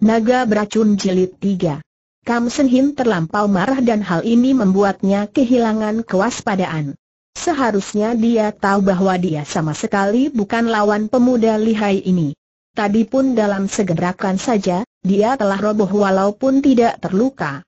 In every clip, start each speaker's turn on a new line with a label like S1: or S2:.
S1: Naga beracun jilid 3. Kam Sen Hin terlampau marah dan hal ini membuatnya kehilangan kewaspadaan. Seharusnya dia tahu bahwa dia sama sekali bukan lawan pemuda lihai ini. Tadi pun dalam segerakan saja, dia telah roboh walaupun tidak terluka.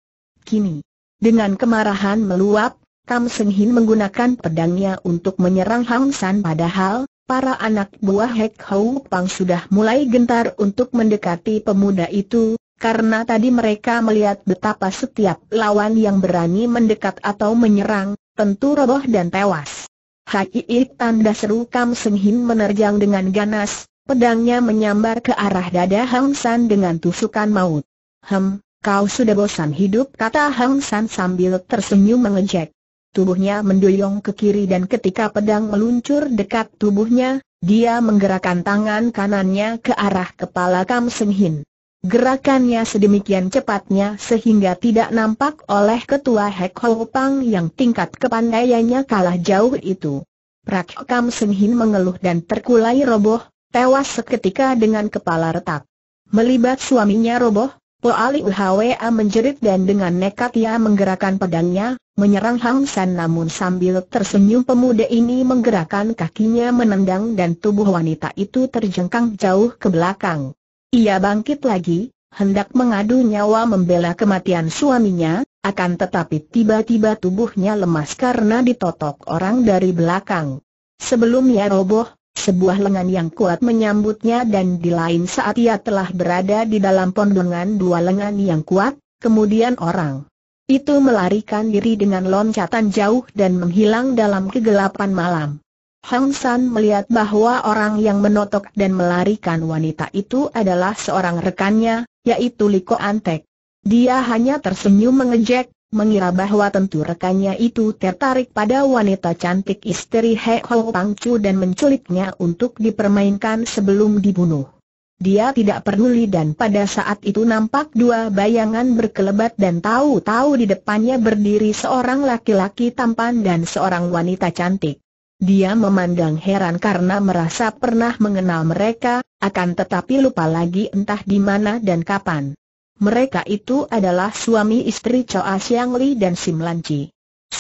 S1: Kini, dengan kemarahan meluap, Kam Senhin Hin menggunakan pedangnya untuk menyerang Hang San padahal, para anak buah Hek Hou Pang sudah mulai gentar untuk mendekati pemuda itu, karena tadi mereka melihat betapa setiap lawan yang berani mendekat atau menyerang, tentu roboh dan tewas. Hai tanda seru Kam Seng Hin menerjang dengan ganas, pedangnya menyambar ke arah dada Hang San dengan tusukan maut. Hem, kau sudah bosan hidup kata Hang San sambil tersenyum mengejek tubuhnya mendoyong ke kiri dan ketika pedang meluncur dekat tubuhnya, dia menggerakkan tangan kanannya ke arah kepala Kam Seng Hin. Gerakannya sedemikian cepatnya sehingga tidak nampak oleh ketua Hek Ho Pang yang tingkat kepandaiannya kalah jauh itu. Prak Kam Seng Hin mengeluh dan terkulai roboh, tewas seketika dengan kepala retak. Melibat suaminya roboh, Po Ali Uhwa menjerit dan dengan nekat ia menggerakkan pedangnya, menyerang Hang San namun sambil tersenyum pemuda ini menggerakkan kakinya menendang dan tubuh wanita itu terjengkang jauh ke belakang. Ia bangkit lagi, hendak mengadu nyawa membela kematian suaminya, akan tetapi tiba-tiba tubuhnya lemas karena ditotok orang dari belakang. Sebelum ia roboh, sebuah lengan yang kuat menyambutnya dan di lain saat ia telah berada di dalam pondongan dua lengan yang kuat, kemudian orang itu melarikan diri dengan loncatan jauh dan menghilang dalam kegelapan malam. Hang San melihat bahwa orang yang menotok dan melarikan wanita itu adalah seorang rekannya, yaitu Liko Antek. Dia hanya tersenyum mengejek, mengira bahwa tentu rekannya itu tertarik pada wanita cantik istri He Ho Pangcu dan menculiknya untuk dipermainkan sebelum dibunuh. Dia tidak peduli dan pada saat itu nampak dua bayangan berkelebat dan tahu-tahu di depannya berdiri seorang laki-laki tampan dan seorang wanita cantik. Dia memandang heran karena merasa pernah mengenal mereka, akan tetapi lupa lagi entah di mana dan kapan. Mereka itu adalah suami istri Choa Siang Li dan Sim Lanci.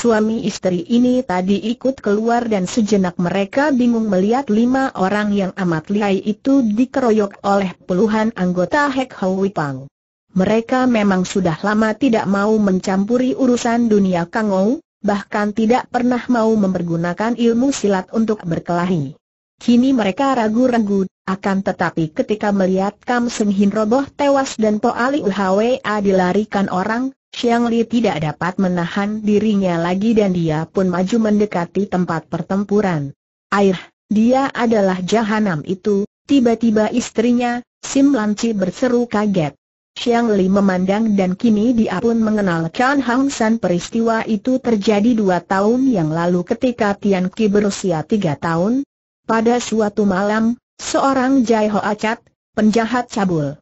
S1: Suami istri ini tadi ikut keluar dan sejenak mereka bingung melihat lima orang yang amat lihai itu dikeroyok oleh puluhan anggota Hek Hau Pang. Mereka memang sudah lama tidak mau mencampuri urusan dunia Kangou, bahkan tidak pernah mau mempergunakan ilmu silat untuk berkelahi. Kini mereka ragu-ragu, akan tetapi ketika melihat Kam Seng Hin roboh tewas dan Po Ali Uhwa dilarikan orang, Xiang Li tidak dapat menahan dirinya lagi dan dia pun maju mendekati tempat pertempuran. Air, dia adalah jahanam itu, tiba-tiba istrinya, Sim Lanci berseru kaget. Xiang Li memandang dan kini dia pun mengenal Chan Hang San peristiwa itu terjadi dua tahun yang lalu ketika Tian Ki berusia tiga tahun. Pada suatu malam, seorang Jai Ho Acat, penjahat cabul,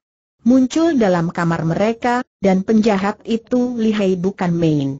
S1: muncul dalam kamar mereka, dan penjahat itu lihai bukan main.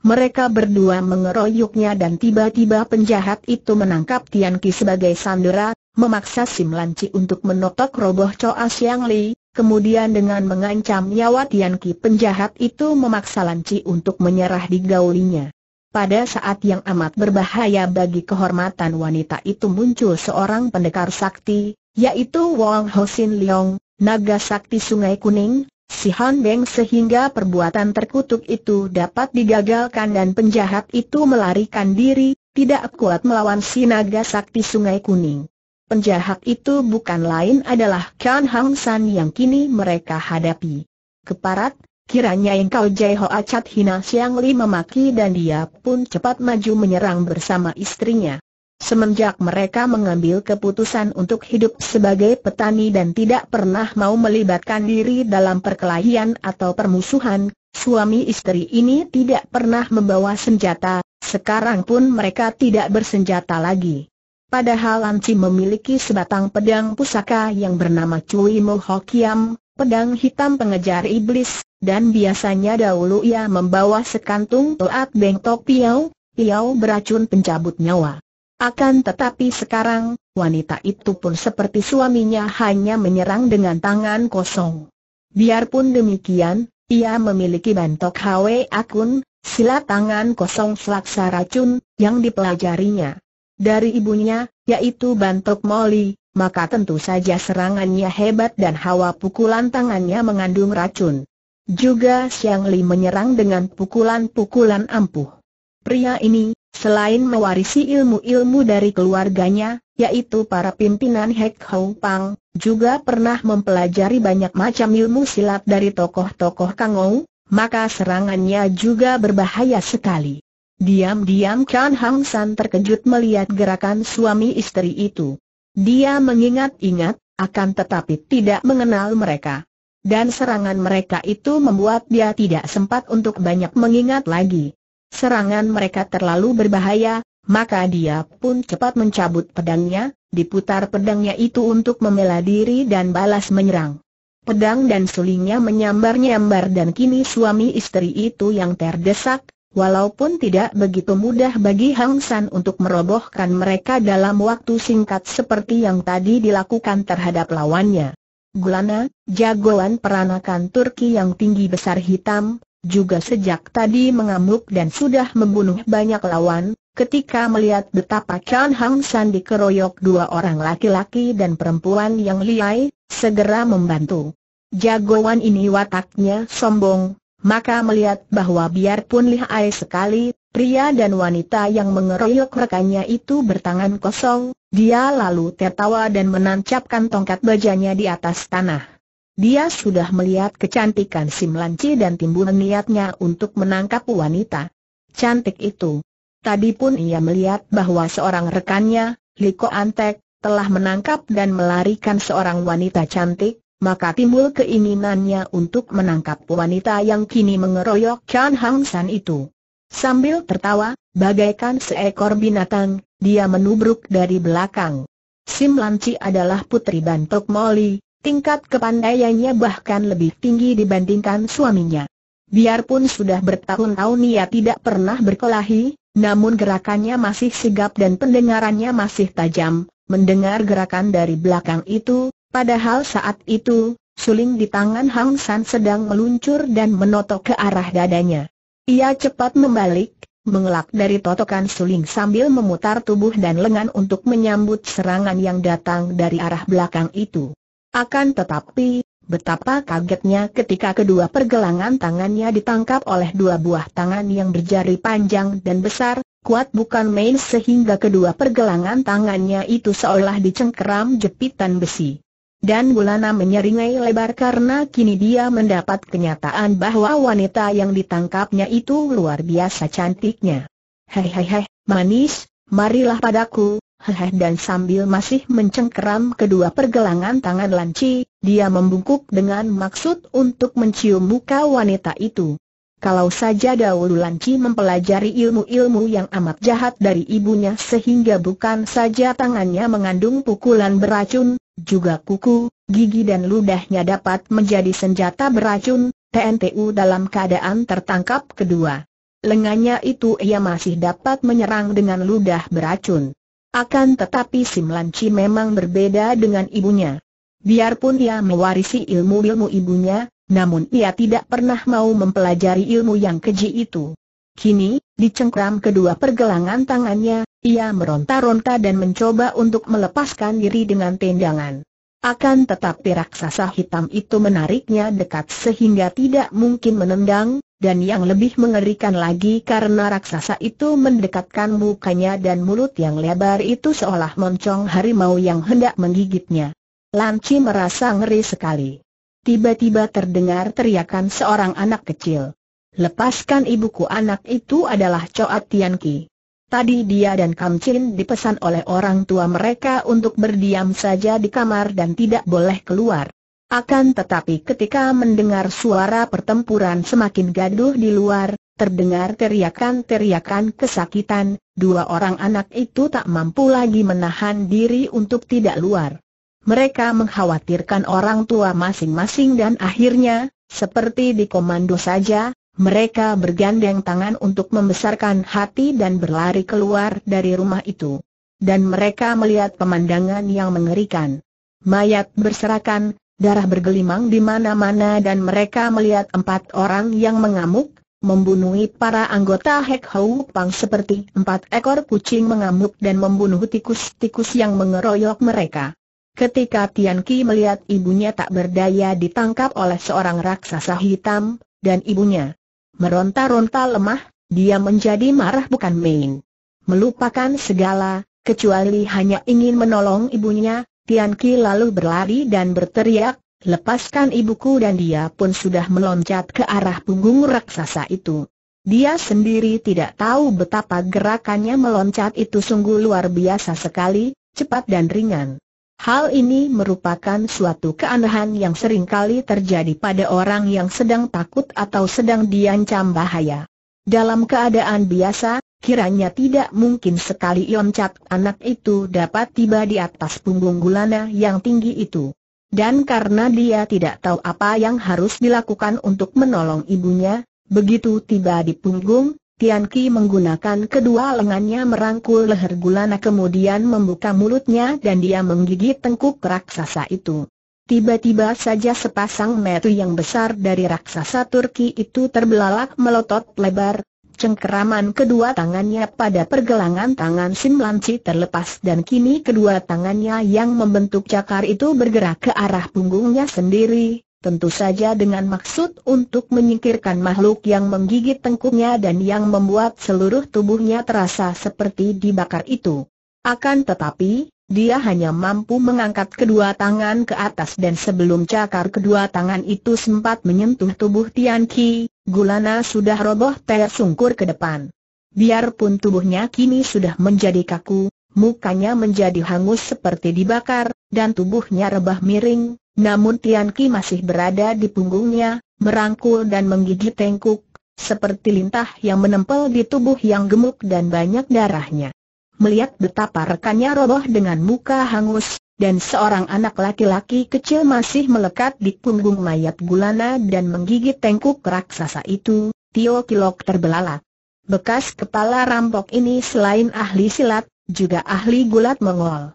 S1: Mereka berdua mengeroyoknya dan tiba-tiba penjahat itu menangkap Tian Ki sebagai sandera, memaksa Sim Chi untuk menotok roboh Choa Siang Li, kemudian dengan mengancam nyawa Tian Ki penjahat itu memaksa Chi untuk menyerah di gaulinya. Pada saat yang amat berbahaya bagi kehormatan wanita itu muncul seorang pendekar sakti, yaitu Wong Sin Leong, naga sakti Sungai Kuning, si Han Beng sehingga perbuatan terkutuk itu dapat digagalkan dan penjahat itu melarikan diri, tidak kuat melawan si naga sakti Sungai Kuning. Penjahat itu bukan lain adalah Kan Hang San yang kini mereka hadapi. Keparat, Kiranya engkau Jai Ho Acat Hina Siang Li memaki dan dia pun cepat maju menyerang bersama istrinya. Semenjak mereka mengambil keputusan untuk hidup sebagai petani dan tidak pernah mau melibatkan diri dalam perkelahian atau permusuhan, suami istri ini tidak pernah membawa senjata, sekarang pun mereka tidak bersenjata lagi. Padahal Anci memiliki sebatang pedang pusaka yang bernama Cui Mo Hokiam, pedang hitam pengejar iblis, dan biasanya dahulu ia membawa sekantung toat Bengtok piau, piau beracun pencabut nyawa. Akan tetapi sekarang, wanita itu pun seperti suaminya hanya menyerang dengan tangan kosong. Biarpun demikian, ia memiliki bantok hwe akun, silat tangan kosong selaksa racun, yang dipelajarinya. Dari ibunya, yaitu bantok Molly, maka tentu saja serangannya hebat dan hawa pukulan tangannya mengandung racun. Juga Xiang Li menyerang dengan pukulan-pukulan ampuh. Pria ini, Selain mewarisi ilmu-ilmu dari keluarganya, yaitu para pimpinan Hek Hong Pang, juga pernah mempelajari banyak macam ilmu silat dari tokoh-tokoh Kang Ou, maka serangannya juga berbahaya sekali. Diam-diam Chan Hang San terkejut melihat gerakan suami istri itu. Dia mengingat-ingat, akan tetapi tidak mengenal mereka. Dan serangan mereka itu membuat dia tidak sempat untuk banyak mengingat lagi serangan mereka terlalu berbahaya, maka dia pun cepat mencabut pedangnya, diputar pedangnya itu untuk membela diri dan balas menyerang. Pedang dan sulingnya menyambar-nyambar dan kini suami istri itu yang terdesak, walaupun tidak begitu mudah bagi Hang San untuk merobohkan mereka dalam waktu singkat seperti yang tadi dilakukan terhadap lawannya. Gulana, jagoan peranakan Turki yang tinggi besar hitam, juga sejak tadi mengamuk dan sudah membunuh banyak lawan, ketika melihat betapa Chan Hang San dikeroyok dua orang laki-laki dan perempuan yang liai, segera membantu. Jagoan ini wataknya sombong, maka melihat bahwa biarpun lihai sekali, pria dan wanita yang mengeroyok rekannya itu bertangan kosong, dia lalu tertawa dan menancapkan tongkat bajanya di atas tanah. Dia sudah melihat kecantikan si Melanci dan timbul niatnya untuk menangkap wanita. Cantik itu. Tadi pun ia melihat bahwa seorang rekannya, Liko Antek, telah menangkap dan melarikan seorang wanita cantik, maka timbul keinginannya untuk menangkap wanita yang kini mengeroyok Chan Hang San itu. Sambil tertawa, bagaikan seekor binatang, dia menubruk dari belakang. Sim Lanci adalah putri Bantok Moli, Tingkat kepandaiannya bahkan lebih tinggi dibandingkan suaminya. Biarpun sudah bertahun-tahun ia tidak pernah berkelahi, namun gerakannya masih sigap dan pendengarannya masih tajam, mendengar gerakan dari belakang itu, padahal saat itu, suling di tangan Hang San sedang meluncur dan menotok ke arah dadanya. Ia cepat membalik, mengelak dari totokan suling sambil memutar tubuh dan lengan untuk menyambut serangan yang datang dari arah belakang itu. Akan tetapi, betapa kagetnya ketika kedua pergelangan tangannya ditangkap oleh dua buah tangan yang berjari panjang dan besar, kuat bukan main sehingga kedua pergelangan tangannya itu seolah dicengkeram jepitan besi. Dan Bulana menyeringai lebar karena kini dia mendapat kenyataan bahwa wanita yang ditangkapnya itu luar biasa cantiknya. Hei hei hei, manis, marilah padaku, Heh dan sambil masih mencengkeram kedua pergelangan tangan Lanci, dia membungkuk dengan maksud untuk mencium muka wanita itu. Kalau saja dahulu Lanci mempelajari ilmu-ilmu yang amat jahat dari ibunya sehingga bukan saja tangannya mengandung pukulan beracun, juga kuku, gigi dan ludahnya dapat menjadi senjata beracun, TNTU dalam keadaan tertangkap kedua. Lengannya itu ia masih dapat menyerang dengan ludah beracun. Akan tetapi Sim Chi memang berbeda dengan ibunya. Biarpun ia mewarisi ilmu-ilmu ibunya, namun ia tidak pernah mau mempelajari ilmu yang keji itu. Kini, dicengkram kedua pergelangan tangannya, ia meronta-ronta dan mencoba untuk melepaskan diri dengan tendangan. Akan tetapi raksasa hitam itu menariknya dekat sehingga tidak mungkin menendang, dan yang lebih mengerikan lagi karena raksasa itu mendekatkan mukanya dan mulut yang lebar itu seolah moncong harimau yang hendak menggigitnya. Lanci merasa ngeri sekali. Tiba-tiba terdengar teriakan seorang anak kecil. Lepaskan ibuku anak itu adalah Coat Ki. Tadi dia dan Kam Chin dipesan oleh orang tua mereka untuk berdiam saja di kamar dan tidak boleh keluar. Akan tetapi ketika mendengar suara pertempuran semakin gaduh di luar, terdengar teriakan-teriakan kesakitan, dua orang anak itu tak mampu lagi menahan diri untuk tidak luar. Mereka mengkhawatirkan orang tua masing-masing dan akhirnya, seperti di komando saja, mereka bergandeng tangan untuk membesarkan hati dan berlari keluar dari rumah itu. Dan mereka melihat pemandangan yang mengerikan. Mayat berserakan, darah bergelimang di mana-mana dan mereka melihat empat orang yang mengamuk, membunuh para anggota Hek Hau Pang seperti empat ekor kucing mengamuk dan membunuh tikus-tikus yang mengeroyok mereka. Ketika Tian Ki melihat ibunya tak berdaya ditangkap oleh seorang raksasa hitam, dan ibunya Meronta-ronta lemah, dia menjadi marah bukan main. Melupakan segala, kecuali hanya ingin menolong ibunya, Tian Ki lalu berlari dan berteriak, lepaskan ibuku dan dia pun sudah meloncat ke arah punggung raksasa itu. Dia sendiri tidak tahu betapa gerakannya meloncat itu sungguh luar biasa sekali, cepat dan ringan. Hal ini merupakan suatu keanehan yang sering kali terjadi pada orang yang sedang takut atau sedang diancam bahaya. Dalam keadaan biasa, kiranya tidak mungkin sekali Yoncat anak itu dapat tiba di atas punggung gulana yang tinggi itu. Dan karena dia tidak tahu apa yang harus dilakukan untuk menolong ibunya, begitu tiba di punggung, Tian Ki menggunakan kedua lengannya merangkul leher Gulana kemudian membuka mulutnya dan dia menggigit tengkuk raksasa itu. Tiba-tiba saja sepasang metu yang besar dari raksasa Turki itu terbelalak melotot lebar, cengkeraman kedua tangannya pada pergelangan tangan Simlanci terlepas dan kini kedua tangannya yang membentuk cakar itu bergerak ke arah punggungnya sendiri, tentu saja dengan maksud untuk menyingkirkan makhluk yang menggigit tengkuknya dan yang membuat seluruh tubuhnya terasa seperti dibakar itu. Akan tetapi, dia hanya mampu mengangkat kedua tangan ke atas dan sebelum cakar kedua tangan itu sempat menyentuh tubuh Tian Ki, Gulana sudah roboh tersungkur ke depan. Biarpun tubuhnya kini sudah menjadi kaku, mukanya menjadi hangus seperti dibakar, dan tubuhnya rebah miring, namun Tian Ki masih berada di punggungnya, merangkul dan menggigit tengkuk, seperti lintah yang menempel di tubuh yang gemuk dan banyak darahnya. Melihat betapa rekannya roboh dengan muka hangus, dan seorang anak laki-laki kecil masih melekat di punggung mayat gulana dan menggigit tengkuk raksasa itu, Tio Kilok terbelalak. Bekas kepala rampok ini selain ahli silat, juga ahli gulat mengol.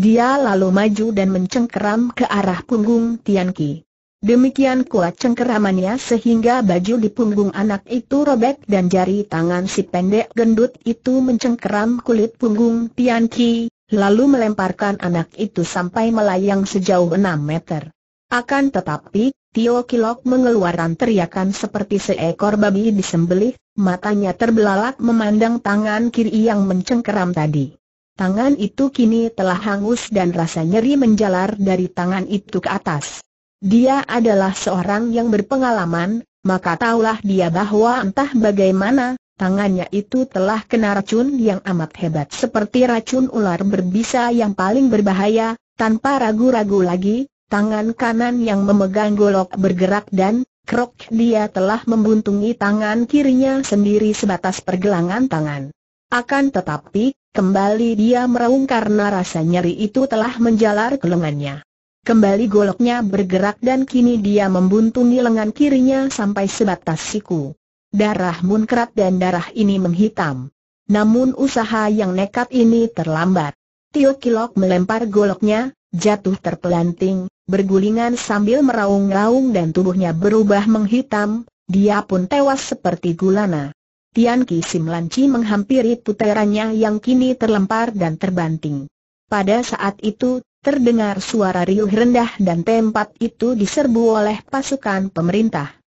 S1: Dia lalu maju dan mencengkeram ke arah punggung Tianqi. Demikian kuat cengkeramannya sehingga baju di punggung anak itu robek dan jari tangan si pendek gendut itu mencengkeram kulit punggung Tianqi, lalu melemparkan anak itu sampai melayang sejauh 6 meter. Akan tetapi, Tio Kilok mengeluarkan teriakan seperti seekor babi disembelih, matanya terbelalak memandang tangan kiri yang mencengkeram tadi. Tangan itu kini telah hangus dan rasa nyeri menjalar dari tangan itu ke atas. Dia adalah seorang yang berpengalaman, maka taulah dia bahwa entah bagaimana, tangannya itu telah kena racun yang amat hebat seperti racun ular berbisa yang paling berbahaya, tanpa ragu-ragu lagi, tangan kanan yang memegang golok bergerak dan, krok dia telah membuntungi tangan kirinya sendiri sebatas pergelangan tangan. Akan tetapi, Kembali dia meraung karena rasa nyeri itu telah menjalar ke lengannya. Kembali goloknya bergerak dan kini dia membuntungi lengan kirinya sampai sebatas siku. Darah muncrat dan darah ini menghitam. Namun usaha yang nekat ini terlambat. Tio Kilok melempar goloknya, jatuh terpelanting, bergulingan sambil meraung-raung dan tubuhnya berubah menghitam, dia pun tewas seperti gulana. Tian Ki Simlanci menghampiri puterannya yang kini terlempar dan terbanting. Pada saat itu, terdengar suara riuh rendah dan tempat itu diserbu oleh pasukan pemerintah.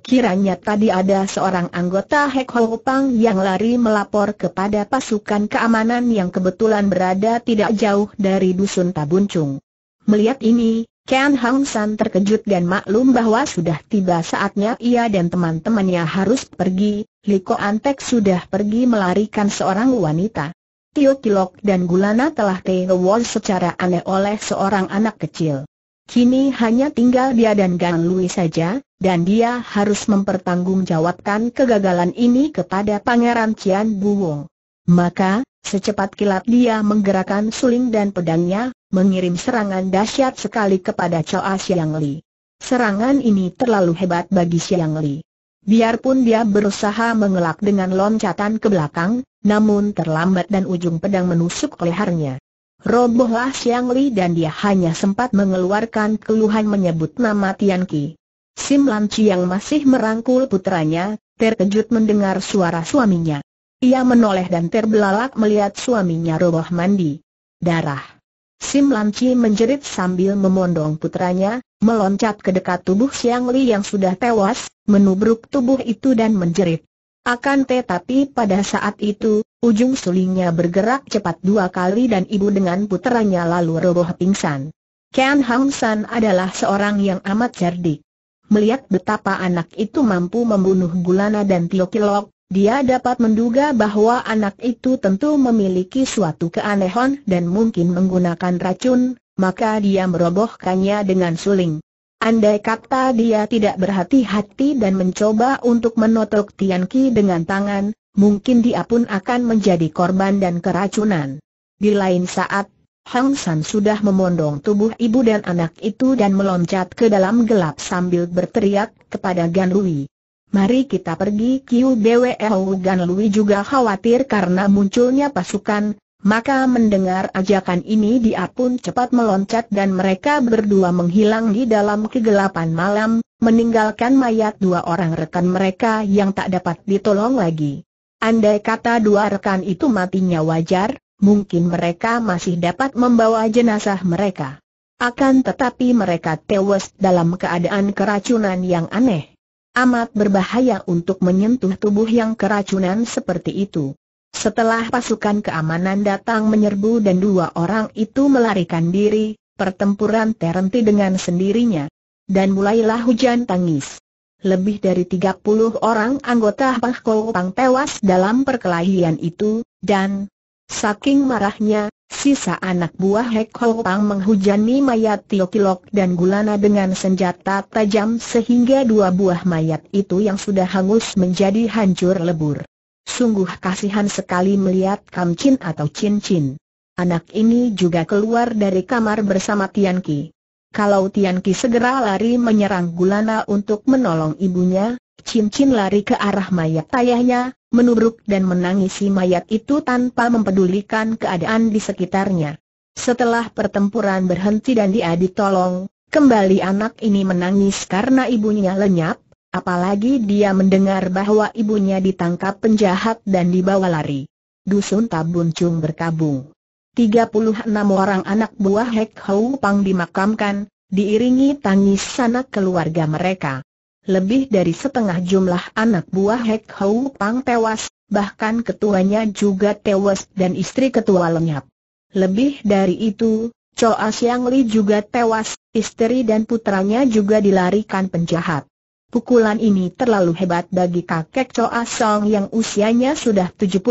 S1: Kiranya tadi ada seorang anggota Hek Ho Pang yang lari melapor kepada pasukan keamanan yang kebetulan berada tidak jauh dari dusun Tabuncung. Melihat ini, Ken Hang San terkejut dan maklum bahwa sudah tiba saatnya ia dan teman-temannya harus pergi, Liko Antek sudah pergi melarikan seorang wanita. Tio Kilok dan Gulana telah terwon secara aneh oleh seorang anak kecil. Kini hanya tinggal dia dan Gan Lui saja, dan dia harus mempertanggungjawabkan kegagalan ini kepada Pangeran Cian Buwong. Maka, secepat kilat dia menggerakkan suling dan pedangnya mengirim serangan dahsyat sekali kepada Choa Siang Li. Serangan ini terlalu hebat bagi Siang Li. Biarpun dia berusaha mengelak dengan loncatan ke belakang, namun terlambat dan ujung pedang menusuk lehernya. Robohlah Siang Li dan dia hanya sempat mengeluarkan keluhan menyebut nama Tian Ki. Sim Lam Chi yang masih merangkul putranya, terkejut mendengar suara suaminya. Ia menoleh dan terbelalak melihat suaminya roboh mandi. Darah. Sim Lanci menjerit sambil memondong putranya, meloncat ke dekat tubuh Siang Li yang sudah tewas, menubruk tubuh itu dan menjerit. Akan tetapi pada saat itu, ujung sulingnya bergerak cepat dua kali dan ibu dengan putranya lalu roboh pingsan. Ken Hang San adalah seorang yang amat cerdik. Melihat betapa anak itu mampu membunuh Gulana dan Tio Kilok, dia dapat menduga bahwa anak itu tentu memiliki suatu keanehan dan mungkin menggunakan racun, maka dia merobohkannya dengan suling. Andai kata dia tidak berhati-hati dan mencoba untuk menotok Tian Ki dengan tangan, mungkin dia pun akan menjadi korban dan keracunan. Di lain saat, Hang San sudah memondong tubuh ibu dan anak itu dan meloncat ke dalam gelap sambil berteriak kepada Gan Lui. Mari kita pergi QBWO dan Lui juga khawatir karena munculnya pasukan, maka mendengar ajakan ini dia pun cepat meloncat dan mereka berdua menghilang di dalam kegelapan malam, meninggalkan mayat dua orang rekan mereka yang tak dapat ditolong lagi. Andai kata dua rekan itu matinya wajar, mungkin mereka masih dapat membawa jenazah mereka. Akan tetapi mereka tewas dalam keadaan keracunan yang aneh. Amat berbahaya untuk menyentuh tubuh yang keracunan seperti itu. Setelah pasukan keamanan datang menyerbu dan dua orang itu melarikan diri, pertempuran terhenti dengan sendirinya. Dan mulailah hujan tangis. Lebih dari 30 orang anggota Pang Pang tewas dalam perkelahian itu, dan saking marahnya, Sisa anak buah Hek Pang menghujani mayat Tio Kilok dan Gulana dengan senjata tajam sehingga dua buah mayat itu yang sudah hangus menjadi hancur lebur. Sungguh kasihan sekali melihat Kamcin atau Cincin. Anak ini juga keluar dari kamar bersama Tianqi. Kalau Tianqi segera lari menyerang Gulana untuk menolong ibunya, Cincin lari ke arah mayat ayahnya, menuruk dan menangisi mayat itu tanpa mempedulikan keadaan di sekitarnya. Setelah pertempuran berhenti dan dia ditolong, kembali anak ini menangis karena ibunya lenyap, apalagi dia mendengar bahwa ibunya ditangkap penjahat dan dibawa lari. Dusun Tabuncung berkabung. 36 orang anak buah Hek Hou Pang dimakamkan, diiringi tangis sanak keluarga mereka lebih dari setengah jumlah anak buah Hek Hou Pang tewas, bahkan ketuanya juga tewas dan istri ketua lenyap. Lebih dari itu, Choa Siang Li juga tewas, istri dan putranya juga dilarikan penjahat. Pukulan ini terlalu hebat bagi kakek Choa Song yang usianya sudah 79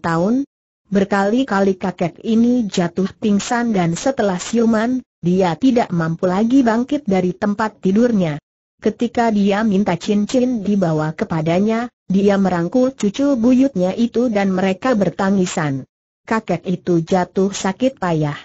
S1: tahun. Berkali-kali kakek ini jatuh pingsan dan setelah siuman, dia tidak mampu lagi bangkit dari tempat tidurnya. Ketika dia minta cincin dibawa kepadanya, dia merangkul cucu buyutnya itu dan mereka bertangisan. Kakek itu jatuh sakit payah.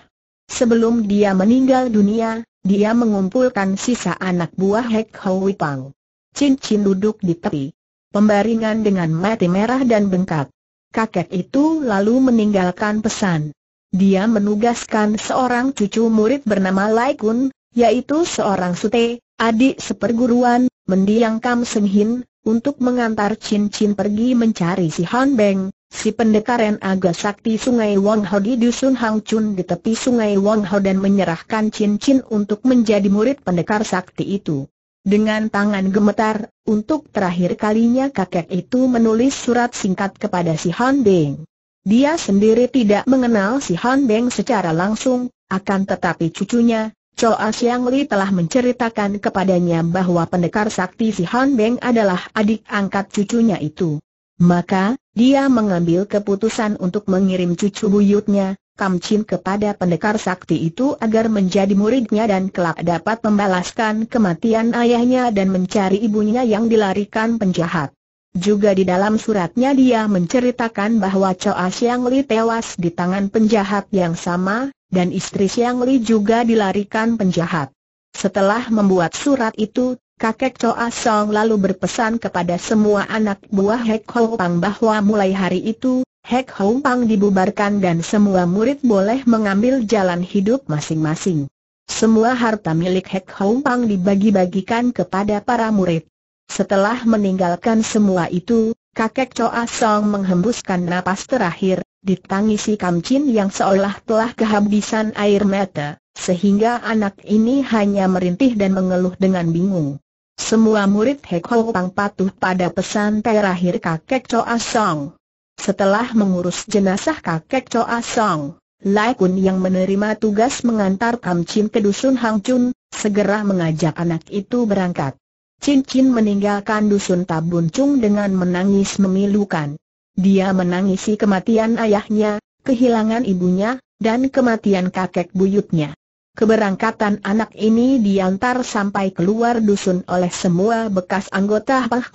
S1: Sebelum dia meninggal dunia, dia mengumpulkan sisa anak buah Hek Hoi Pang. Cincin duduk di tepi. Pembaringan dengan mati merah dan bengkak. Kakek itu lalu meninggalkan pesan. Dia menugaskan seorang cucu murid bernama Lai Kun, yaitu seorang sute, adik seperguruan, mendiang Kam Seng Hin, untuk mengantar cincin pergi mencari si Han Beng, si pendekar yang agak sakti sungai Wong Ho di dusun Hang Chun di tepi sungai Wong Ho dan menyerahkan cincin untuk menjadi murid pendekar sakti itu. Dengan tangan gemetar, untuk terakhir kalinya kakek itu menulis surat singkat kepada si Han Beng. Dia sendiri tidak mengenal si Han Beng secara langsung, akan tetapi cucunya, Choa Siang Li telah menceritakan kepadanya bahwa pendekar sakti si Han Beng adalah adik angkat cucunya itu. Maka, dia mengambil keputusan untuk mengirim cucu buyutnya, Kam Chin kepada pendekar sakti itu agar menjadi muridnya dan kelak dapat membalaskan kematian ayahnya dan mencari ibunya yang dilarikan penjahat. Juga di dalam suratnya dia menceritakan bahwa Choa Siang Li tewas di tangan penjahat yang sama, dan istri Siang Li juga dilarikan penjahat. Setelah membuat surat itu, kakek Choa Song lalu berpesan kepada semua anak buah Hek Ho Pang bahwa mulai hari itu, Hek Ho Pang dibubarkan dan semua murid boleh mengambil jalan hidup masing-masing. Semua harta milik Hek Ho Pang dibagi-bagikan kepada para murid. Setelah meninggalkan semua itu, kakek Choa Song menghembuskan napas terakhir, ditangisi Kamcin yang seolah telah kehabisan air mata, sehingga anak ini hanya merintih dan mengeluh dengan bingung. Semua murid Hek Ho patuh pada pesan terakhir kakek Choa Song. Setelah mengurus jenazah kakek Choa Song, Lai Kun yang menerima tugas mengantar Kamcin ke dusun Hang Hangchun, segera mengajak anak itu berangkat. Cincin Chin meninggalkan dusun Tabun Chung dengan menangis memilukan. Dia menangisi kematian ayahnya, kehilangan ibunya, dan kematian kakek buyutnya. Keberangkatan anak ini diantar sampai keluar dusun oleh semua bekas anggota Pak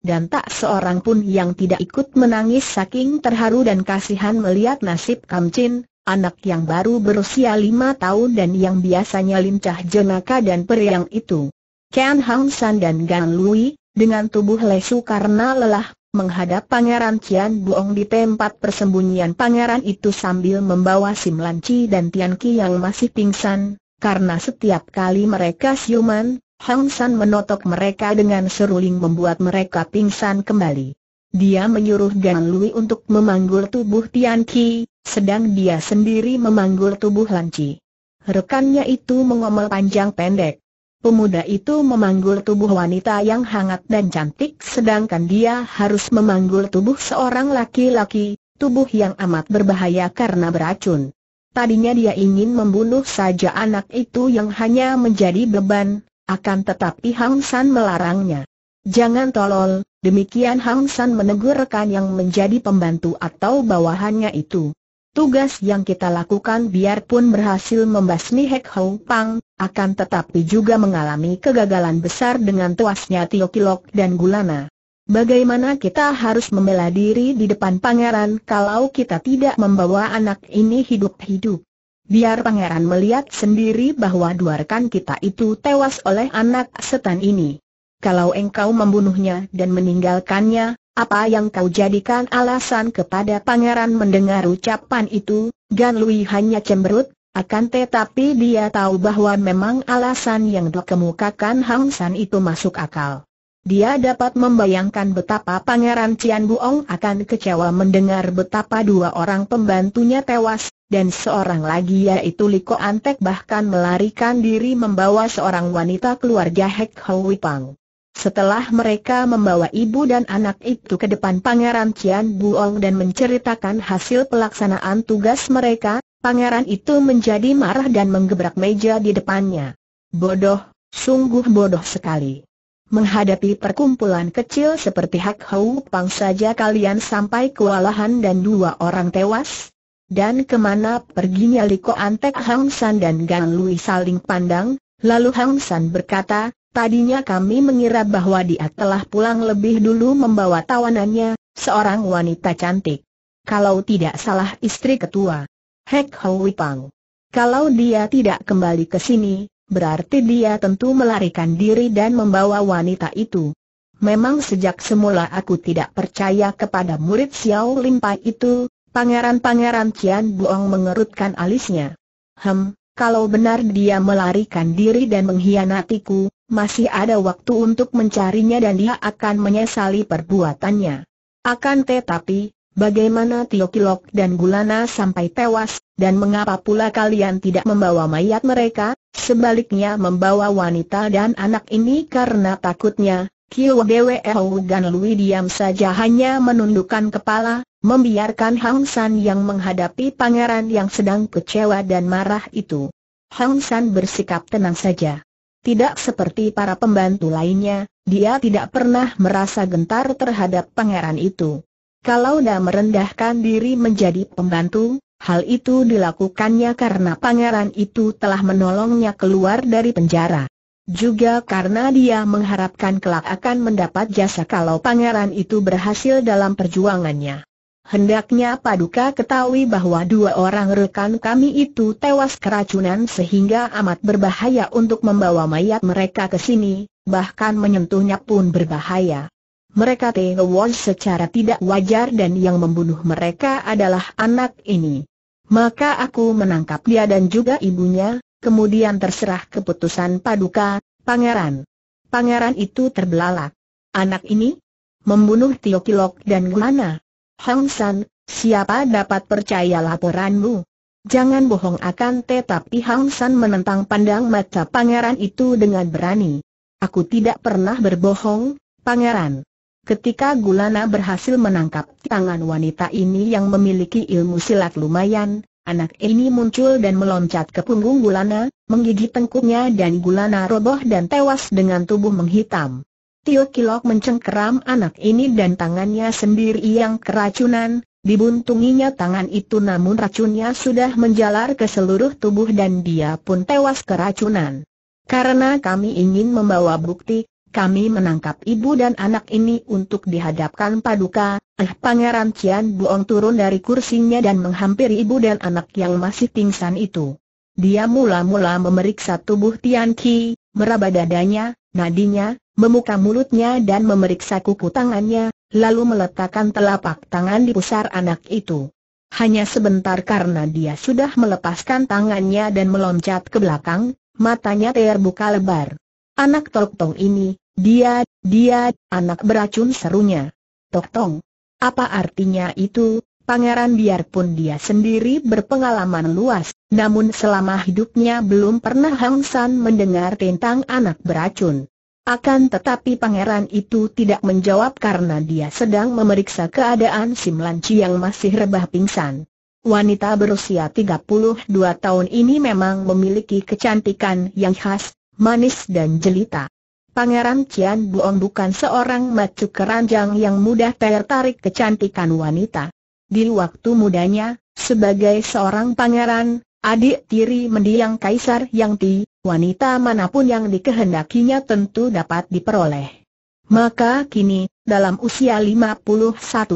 S1: dan tak seorang pun yang tidak ikut menangis saking terharu dan kasihan melihat nasib Kamcin, anak yang baru berusia lima tahun dan yang biasanya lincah jenaka dan periang itu. Ken Hang San dan Gan Lui, dengan tubuh lesu karena lelah, menghadap Pangeran Cian Buong di tempat persembunyian pangeran itu sambil membawa Sim Chi dan Tian Ki yang masih pingsan, karena setiap kali mereka siuman, Hang San menotok mereka dengan seruling membuat mereka pingsan kembali. Dia menyuruh Gan Lui untuk memanggul tubuh Tian Ki, sedang dia sendiri memanggul tubuh Chi. Rekannya itu mengomel panjang pendek, Pemuda itu memanggul tubuh wanita yang hangat dan cantik sedangkan dia harus memanggul tubuh seorang laki-laki, tubuh yang amat berbahaya karena beracun. Tadinya dia ingin membunuh saja anak itu yang hanya menjadi beban, akan tetapi Hang San melarangnya. Jangan tolol, demikian Hang San menegur rekan yang menjadi pembantu atau bawahannya itu. Tugas yang kita lakukan biarpun berhasil membasmi Hek Hou Pang, akan tetapi juga mengalami kegagalan besar dengan tuasnya Tio Kilok dan Gulana. Bagaimana kita harus membela diri di depan pangeran kalau kita tidak membawa anak ini hidup-hidup? Biar pangeran melihat sendiri bahwa dua rekan kita itu tewas oleh anak setan ini. Kalau engkau membunuhnya dan meninggalkannya, apa yang kau jadikan alasan kepada pangeran mendengar ucapan itu? Gan Lui hanya cemberut, akan tetapi dia tahu bahwa memang alasan yang dikemukakan Hang San itu masuk akal. Dia dapat membayangkan betapa Pangeran Cian Buong akan kecewa mendengar betapa dua orang pembantunya tewas, dan seorang lagi yaitu Liko Antek bahkan melarikan diri membawa seorang wanita keluarga Hek Hui Pang. Setelah mereka membawa ibu dan anak itu ke depan Pangeran Cian Buong dan menceritakan hasil pelaksanaan tugas mereka, Pangeran itu menjadi marah dan menggebrak meja di depannya. Bodoh, sungguh bodoh sekali. Menghadapi perkumpulan kecil seperti Hak hau Pang saja kalian sampai kewalahan dan dua orang tewas? Dan kemana perginya Liko Antek Hang San dan Gan Lui saling pandang, lalu Hang San berkata, tadinya kami mengira bahwa dia telah pulang lebih dulu membawa tawanannya, seorang wanita cantik. Kalau tidak salah istri ketua. Hek Hui Pang. Kalau dia tidak kembali ke sini, berarti dia tentu melarikan diri dan membawa wanita itu. Memang sejak semula aku tidak percaya kepada murid Xiao Pai itu, pangeran-pangeran Cian Buong mengerutkan alisnya. Hem, kalau benar dia melarikan diri dan menghianatiku, masih ada waktu untuk mencarinya dan dia akan menyesali perbuatannya. Akan tetapi, Bagaimana Tio Kilok dan Gulana sampai tewas, dan mengapa pula kalian tidak membawa mayat mereka, sebaliknya membawa wanita dan anak ini karena takutnya, Kiu Dewe Gan Lui diam saja hanya menundukkan kepala, membiarkan Hang San yang menghadapi pangeran yang sedang kecewa dan marah itu. Hang San bersikap tenang saja. Tidak seperti para pembantu lainnya, dia tidak pernah merasa gentar terhadap pangeran itu. Kalau dia merendahkan diri menjadi pembantu, hal itu dilakukannya karena pangeran itu telah menolongnya keluar dari penjara. Juga karena dia mengharapkan kelak akan mendapat jasa kalau pangeran itu berhasil dalam perjuangannya. Hendaknya Paduka ketahui bahwa dua orang rekan kami itu tewas keracunan sehingga amat berbahaya untuk membawa mayat mereka ke sini, bahkan menyentuhnya pun berbahaya mereka tewas secara tidak wajar dan yang membunuh mereka adalah anak ini. Maka aku menangkap dia dan juga ibunya, kemudian terserah keputusan paduka, pangeran. Pangeran itu terbelalak. Anak ini? Membunuh Tio Kilok dan Gulana? Hang San, siapa dapat percaya laporanmu? Jangan bohong akan tetapi Hang San menentang pandang mata pangeran itu dengan berani. Aku tidak pernah berbohong, pangeran. Ketika Gulana berhasil menangkap tangan wanita ini yang memiliki ilmu silat lumayan, anak ini muncul dan meloncat ke punggung Gulana, menggigit tengkuknya dan Gulana roboh dan tewas dengan tubuh menghitam. Tio Kilok mencengkeram anak ini dan tangannya sendiri yang keracunan, dibuntunginya tangan itu namun racunnya sudah menjalar ke seluruh tubuh dan dia pun tewas keracunan. Karena kami ingin membawa bukti, kami menangkap ibu dan anak ini untuk dihadapkan paduka. Eh, Pangeran Cian Buong turun dari kursinya dan menghampiri ibu dan anak yang masih pingsan itu. Dia mula-mula memeriksa tubuh Tian Ki, meraba dadanya, nadinya, memuka mulutnya dan memeriksa kuku tangannya, lalu meletakkan telapak tangan di pusar anak itu. Hanya sebentar karena dia sudah melepaskan tangannya dan meloncat ke belakang, matanya terbuka lebar. Anak Tok Tong ini, dia, dia, anak beracun serunya. Tong, Apa artinya itu? Pangeran biarpun dia sendiri berpengalaman luas, namun selama hidupnya belum pernah Hang San mendengar tentang anak beracun. Akan tetapi pangeran itu tidak menjawab karena dia sedang memeriksa keadaan Sim Chi yang masih rebah pingsan. Wanita berusia 32 tahun ini memang memiliki kecantikan yang khas, manis dan jelita. Pangeran Cian Buong bukan seorang macu keranjang yang mudah tertarik kecantikan wanita. Di waktu mudanya, sebagai seorang pangeran, adik tiri mendiang kaisar yang ti, wanita manapun yang dikehendakinya tentu dapat diperoleh. Maka kini, dalam usia 51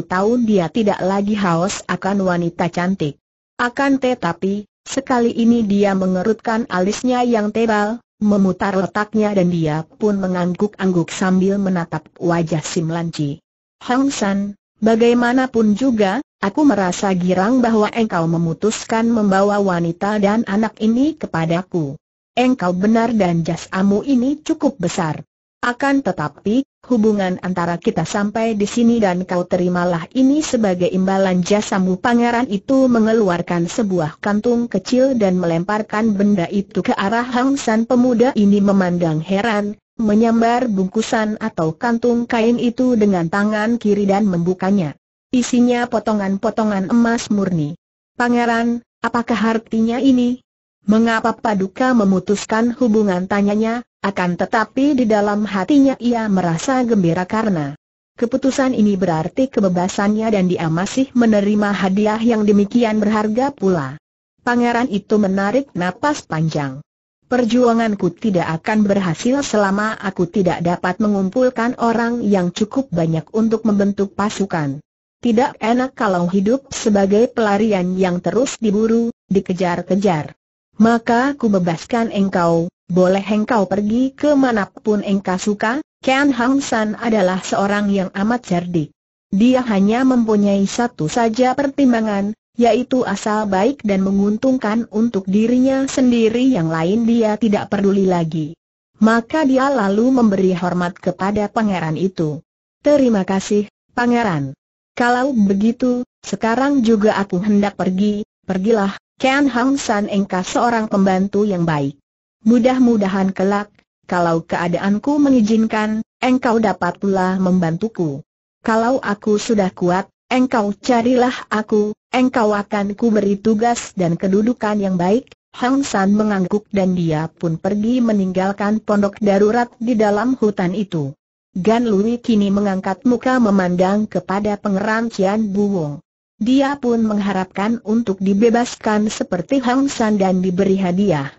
S1: tahun dia tidak lagi haus akan wanita cantik. Akan tetapi, sekali ini dia mengerutkan alisnya yang tebal, memutar letaknya dan dia pun mengangguk-angguk sambil menatap wajah Sim Lanci. Hong San, bagaimanapun juga, aku merasa girang bahwa engkau memutuskan membawa wanita dan anak ini kepadaku. Engkau benar dan jasamu ini cukup besar. Akan tetapi, hubungan antara kita sampai di sini dan kau terimalah ini sebagai imbalan jasamu pangeran itu mengeluarkan sebuah kantung kecil dan melemparkan benda itu ke arah Hang San pemuda ini memandang heran, menyambar bungkusan atau kantung kain itu dengan tangan kiri dan membukanya. Isinya potongan-potongan emas murni. Pangeran, apakah artinya ini? Mengapa Paduka memutuskan hubungan tanyanya, akan tetapi di dalam hatinya ia merasa gembira karena keputusan ini berarti kebebasannya dan dia masih menerima hadiah yang demikian berharga pula. Pangeran itu menarik napas panjang. Perjuanganku tidak akan berhasil selama aku tidak dapat mengumpulkan orang yang cukup banyak untuk membentuk pasukan. Tidak enak kalau hidup sebagai pelarian yang terus diburu, dikejar-kejar. Maka aku bebaskan engkau, boleh engkau pergi ke manapun engkau suka, Ken Hang San adalah seorang yang amat cerdik. Dia hanya mempunyai satu saja pertimbangan, yaitu asal baik dan menguntungkan untuk dirinya sendiri yang lain dia tidak peduli lagi. Maka dia lalu memberi hormat kepada pangeran itu. Terima kasih, pangeran. Kalau begitu, sekarang juga aku hendak pergi, pergilah, Ken Hang San engkau seorang pembantu yang baik. Mudah-mudahan kelak, kalau keadaanku mengizinkan, engkau dapat pula membantuku. Kalau aku sudah kuat, engkau carilah aku, engkau akan kuberi tugas dan kedudukan yang baik. Hang San mengangguk dan dia pun pergi meninggalkan pondok darurat di dalam hutan itu. Gan Lui kini mengangkat muka memandang kepada pengeran Cian Buwong. Dia pun mengharapkan untuk dibebaskan seperti Hang San dan diberi hadiah.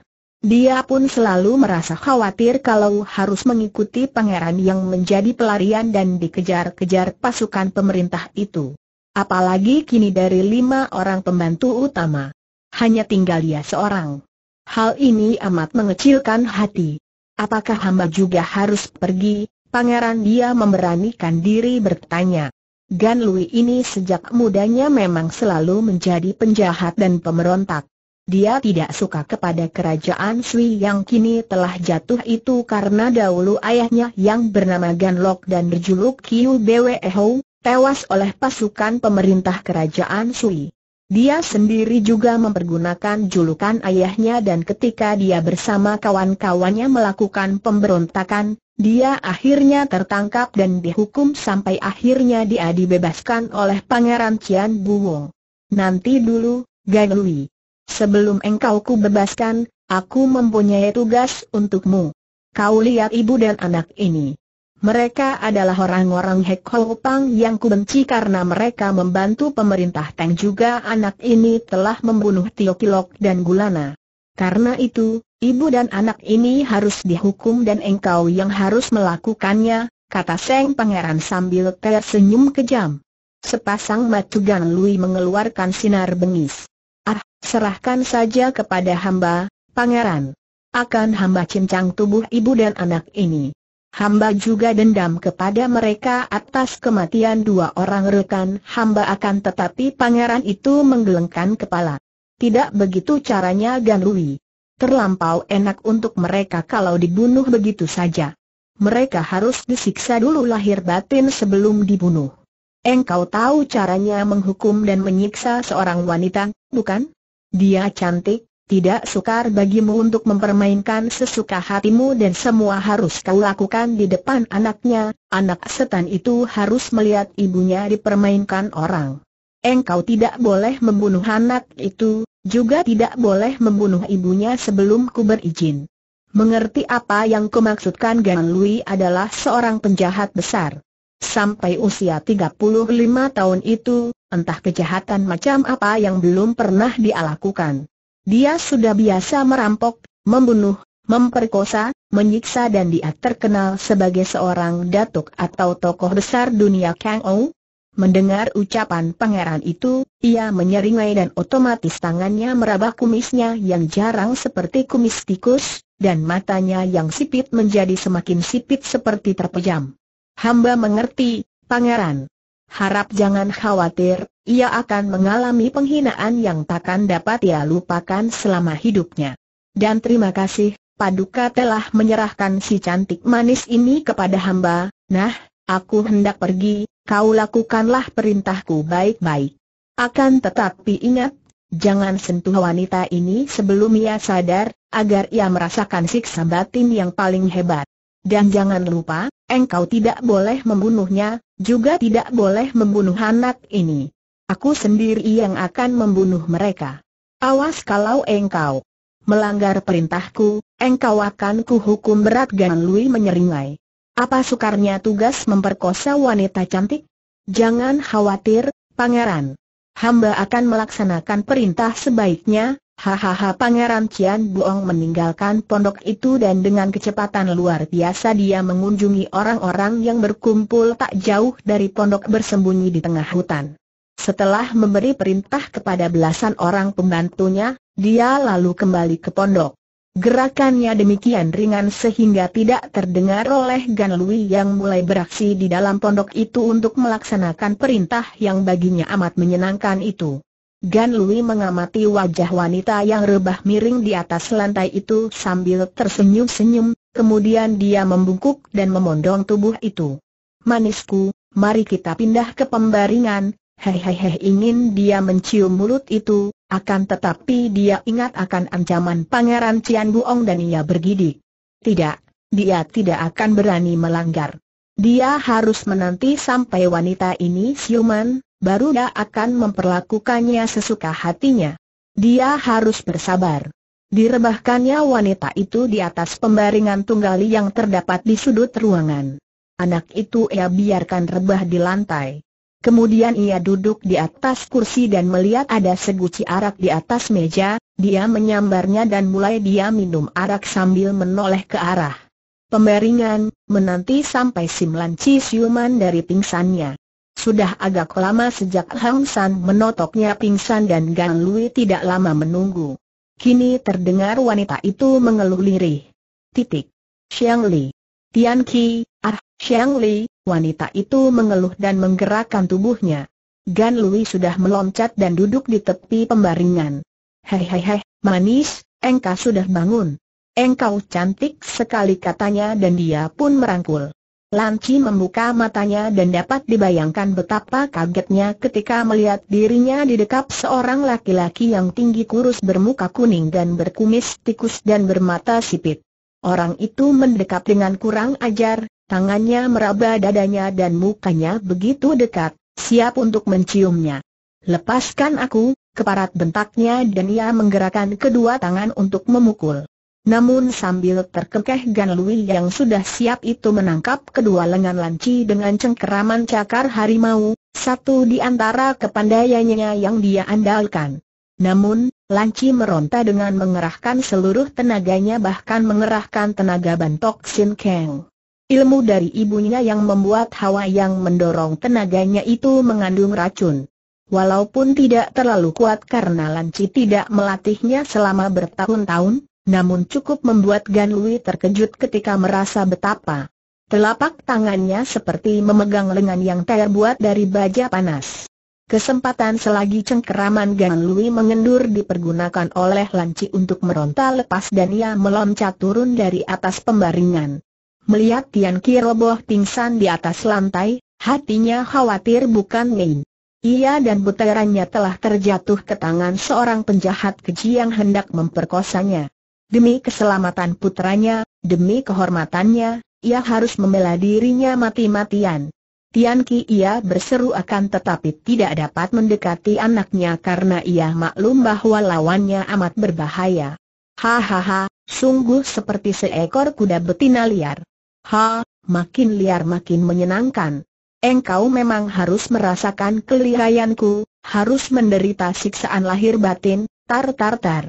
S1: Dia pun selalu merasa khawatir kalau harus mengikuti pangeran yang menjadi pelarian dan dikejar-kejar pasukan pemerintah itu. Apalagi kini dari lima orang pembantu utama. Hanya tinggal dia seorang. Hal ini amat mengecilkan hati. Apakah hamba juga harus pergi? Pangeran dia memberanikan diri bertanya. Gan Lui ini sejak mudanya memang selalu menjadi penjahat dan pemberontak. Dia tidak suka kepada kerajaan Sui yang kini telah jatuh itu karena dahulu ayahnya yang bernama Ganlok dan berjuluk Kiu Bwe Ho, tewas oleh pasukan pemerintah kerajaan Sui. Dia sendiri juga mempergunakan julukan ayahnya dan ketika dia bersama kawan-kawannya melakukan pemberontakan, dia akhirnya tertangkap dan dihukum sampai akhirnya dia dibebaskan oleh Pangeran Cian Buwong. Nanti dulu, Gan Lui. Sebelum engkau ku bebaskan, aku mempunyai tugas untukmu. Kau lihat ibu dan anak ini. Mereka adalah orang-orang Hek Ho Pang yang kubenci karena mereka membantu pemerintah Teng juga anak ini telah membunuh Tio Kilok dan Gulana. Karena itu, ibu dan anak ini harus dihukum dan engkau yang harus melakukannya, kata Seng Pangeran sambil tersenyum kejam. Sepasang mata Gan Lui mengeluarkan sinar bengis serahkan saja kepada hamba, pangeran. Akan hamba cincang tubuh ibu dan anak ini. Hamba juga dendam kepada mereka atas kematian dua orang rekan hamba akan tetapi pangeran itu menggelengkan kepala. Tidak begitu caranya Gan Rui. Terlampau enak untuk mereka kalau dibunuh begitu saja. Mereka harus disiksa dulu lahir batin sebelum dibunuh. Engkau tahu caranya menghukum dan menyiksa seorang wanita, bukan? Dia cantik, tidak sukar bagimu untuk mempermainkan sesuka hatimu dan semua harus kau lakukan di depan anaknya, anak setan itu harus melihat ibunya dipermainkan orang. Engkau tidak boleh membunuh anak itu, juga tidak boleh membunuh ibunya sebelum ku berizin. Mengerti apa yang kumaksudkan Gan Lui adalah seorang penjahat besar. Sampai usia 35 tahun itu, entah kejahatan macam apa yang belum pernah dia lakukan. Dia sudah biasa merampok, membunuh, memperkosa, menyiksa dan dia terkenal sebagai seorang datuk atau tokoh besar dunia Kang Ou. Mendengar ucapan pangeran itu, ia menyeringai dan otomatis tangannya meraba kumisnya yang jarang seperti kumis tikus, dan matanya yang sipit menjadi semakin sipit seperti terpejam. Hamba mengerti, pangeran harap jangan khawatir, ia akan mengalami penghinaan yang takkan dapat ia lupakan selama hidupnya. Dan terima kasih, Paduka telah menyerahkan si cantik manis ini kepada hamba, nah, aku hendak pergi, kau lakukanlah perintahku baik-baik. Akan tetapi ingat, jangan sentuh wanita ini sebelum ia sadar, agar ia merasakan siksa batin yang paling hebat. Dan jangan lupa, engkau tidak boleh membunuhnya, juga tidak boleh membunuh anak ini. Aku sendiri yang akan membunuh mereka. Awas kalau engkau melanggar perintahku, engkau akan kuhukum berat Gan Lui menyeringai. Apa sukarnya tugas memperkosa wanita cantik? Jangan khawatir, pangeran. Hamba akan melaksanakan perintah sebaiknya, Hahaha Pangeran Cian Buong meninggalkan pondok itu dan dengan kecepatan luar biasa dia mengunjungi orang-orang yang berkumpul tak jauh dari pondok bersembunyi di tengah hutan. Setelah memberi perintah kepada belasan orang pembantunya, dia lalu kembali ke pondok. Gerakannya demikian ringan sehingga tidak terdengar oleh Gan Lui yang mulai beraksi di dalam pondok itu untuk melaksanakan perintah yang baginya amat menyenangkan itu. Gan Lui mengamati wajah wanita yang rebah miring di atas lantai itu sambil tersenyum-senyum, kemudian dia membungkuk dan memondong tubuh itu. Manisku, mari kita pindah ke pembaringan, hehehe ingin dia mencium mulut itu, akan tetapi dia ingat akan ancaman Pangeran Cian Buong dan ia bergidik. Tidak, dia tidak akan berani melanggar. Dia harus menanti sampai wanita ini siuman, baru dia akan memperlakukannya sesuka hatinya. Dia harus bersabar. Direbahkannya wanita itu di atas pembaringan tunggali yang terdapat di sudut ruangan. Anak itu ia biarkan rebah di lantai. Kemudian ia duduk di atas kursi dan melihat ada seguci arak di atas meja, dia menyambarnya dan mulai dia minum arak sambil menoleh ke arah pembaringan, menanti sampai Simlan Cisiuman siuman dari pingsannya. Sudah agak lama sejak Hang San menotoknya pingsan dan Gan Lui tidak lama menunggu. Kini terdengar wanita itu mengeluh lirih. Titik. Xiang Li. Tian Qi, ah, Xiang Li, wanita itu mengeluh dan menggerakkan tubuhnya. Gan Lui sudah meloncat dan duduk di tepi pembaringan. Hei hei hei, manis, engkau sudah bangun. Engkau cantik sekali katanya dan dia pun merangkul. Lanci membuka matanya dan dapat dibayangkan betapa kagetnya ketika melihat dirinya didekap seorang laki-laki yang tinggi kurus bermuka kuning dan berkumis tikus dan bermata sipit. Orang itu mendekap dengan kurang ajar, tangannya meraba dadanya dan mukanya begitu dekat, siap untuk menciumnya. Lepaskan aku, keparat bentaknya dan ia menggerakkan kedua tangan untuk memukul. Namun sambil terkekeh Gan Lui yang sudah siap itu menangkap kedua lengan Lanci dengan cengkeraman cakar harimau, satu di antara kepandaiannya yang dia andalkan. Namun, Lanci meronta dengan mengerahkan seluruh tenaganya bahkan mengerahkan tenaga bantok Sin Kang. Ilmu dari ibunya yang membuat hawa yang mendorong tenaganya itu mengandung racun. Walaupun tidak terlalu kuat karena Lanci tidak melatihnya selama bertahun-tahun, namun cukup membuat Gan Lui terkejut ketika merasa betapa telapak tangannya seperti memegang lengan yang terbuat dari baja panas. Kesempatan selagi cengkeraman Gan Lui mengendur dipergunakan oleh Lanci untuk meronta lepas dan ia meloncat turun dari atas pembaringan. Melihat Tian Ki roboh pingsan di atas lantai, hatinya khawatir bukan main. Ia dan putarannya telah terjatuh ke tangan seorang penjahat keji yang hendak memperkosanya. Demi keselamatan putranya, demi kehormatannya, ia harus membela dirinya mati-matian. Tian Ki ia berseru akan tetapi tidak dapat mendekati anaknya karena ia maklum bahwa lawannya amat berbahaya. Hahaha, sungguh seperti seekor kuda betina liar. Ha, makin liar makin menyenangkan. Engkau memang harus merasakan kelihayanku, harus menderita siksaan lahir batin, tar tar tar.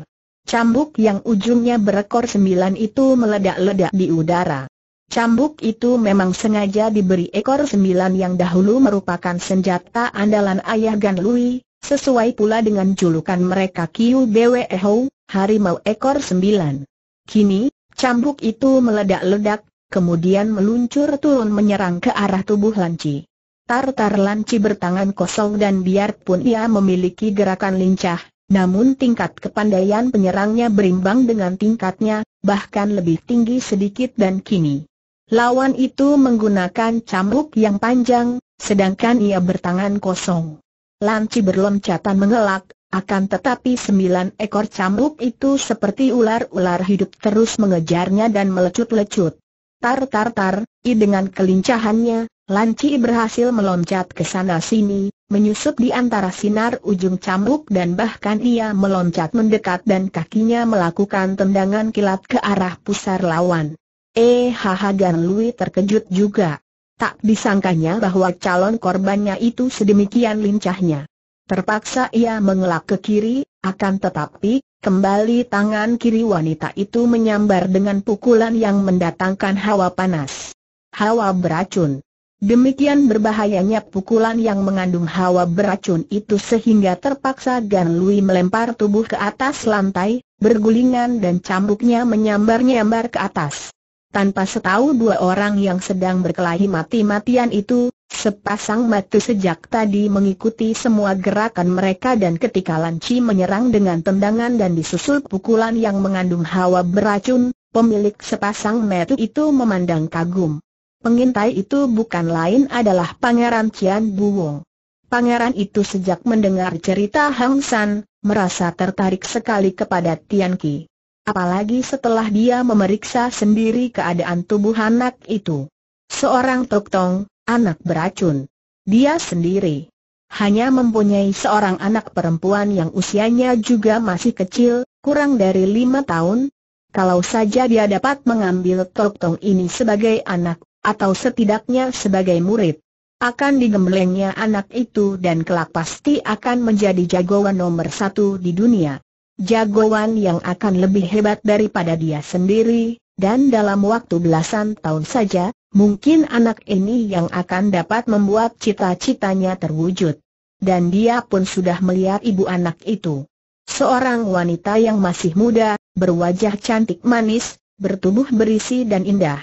S1: Cambuk yang ujungnya berekor sembilan itu meledak-ledak di udara. Cambuk itu memang sengaja diberi ekor sembilan yang dahulu merupakan senjata andalan ayah Gan Lui, sesuai pula dengan julukan mereka Kiu Bwe Hou, harimau ekor sembilan. Kini, cambuk itu meledak-ledak, kemudian meluncur turun menyerang ke arah tubuh Lanci. Tartar Lanci bertangan kosong dan biarpun ia memiliki gerakan lincah, namun tingkat kepandaian penyerangnya berimbang dengan tingkatnya, bahkan lebih tinggi sedikit dan kini. Lawan itu menggunakan cambuk yang panjang, sedangkan ia bertangan kosong. Lanci berloncatan mengelak, akan tetapi sembilan ekor cambuk itu seperti ular-ular hidup terus mengejarnya dan melecut-lecut. Tar tar tar, i dengan kelincahannya, Lanci berhasil meloncat ke sana sini, menyusup di antara sinar ujung cambuk dan bahkan ia meloncat mendekat dan kakinya melakukan tendangan kilat ke arah pusar lawan. Eh haha Gan Lui terkejut juga. Tak disangkanya bahwa calon korbannya itu sedemikian lincahnya. Terpaksa ia mengelak ke kiri, akan tetapi, Kembali tangan kiri wanita itu menyambar dengan pukulan yang mendatangkan hawa panas. Hawa beracun. Demikian berbahayanya pukulan yang mengandung hawa beracun itu sehingga terpaksa Gan Lui melempar tubuh ke atas lantai, bergulingan dan cambuknya menyambar-nyambar ke atas tanpa setahu dua orang yang sedang berkelahi mati-matian itu, sepasang mata sejak tadi mengikuti semua gerakan mereka dan ketika Lanci menyerang dengan tendangan dan disusul pukulan yang mengandung hawa beracun, pemilik sepasang mata itu memandang kagum. Pengintai itu bukan lain adalah Pangeran Cian Buwong. Pangeran itu sejak mendengar cerita Hang San, merasa tertarik sekali kepada Tian Ki apalagi setelah dia memeriksa sendiri keadaan tubuh anak itu. Seorang toktong, anak beracun. Dia sendiri hanya mempunyai seorang anak perempuan yang usianya juga masih kecil, kurang dari lima tahun. Kalau saja dia dapat mengambil toktong ini sebagai anak, atau setidaknya sebagai murid. Akan digemblengnya anak itu dan kelak pasti akan menjadi jagoan nomor satu di dunia jagoan yang akan lebih hebat daripada dia sendiri, dan dalam waktu belasan tahun saja, mungkin anak ini yang akan dapat membuat cita-citanya terwujud. Dan dia pun sudah melihat ibu anak itu. Seorang wanita yang masih muda, berwajah cantik manis, bertubuh berisi dan indah.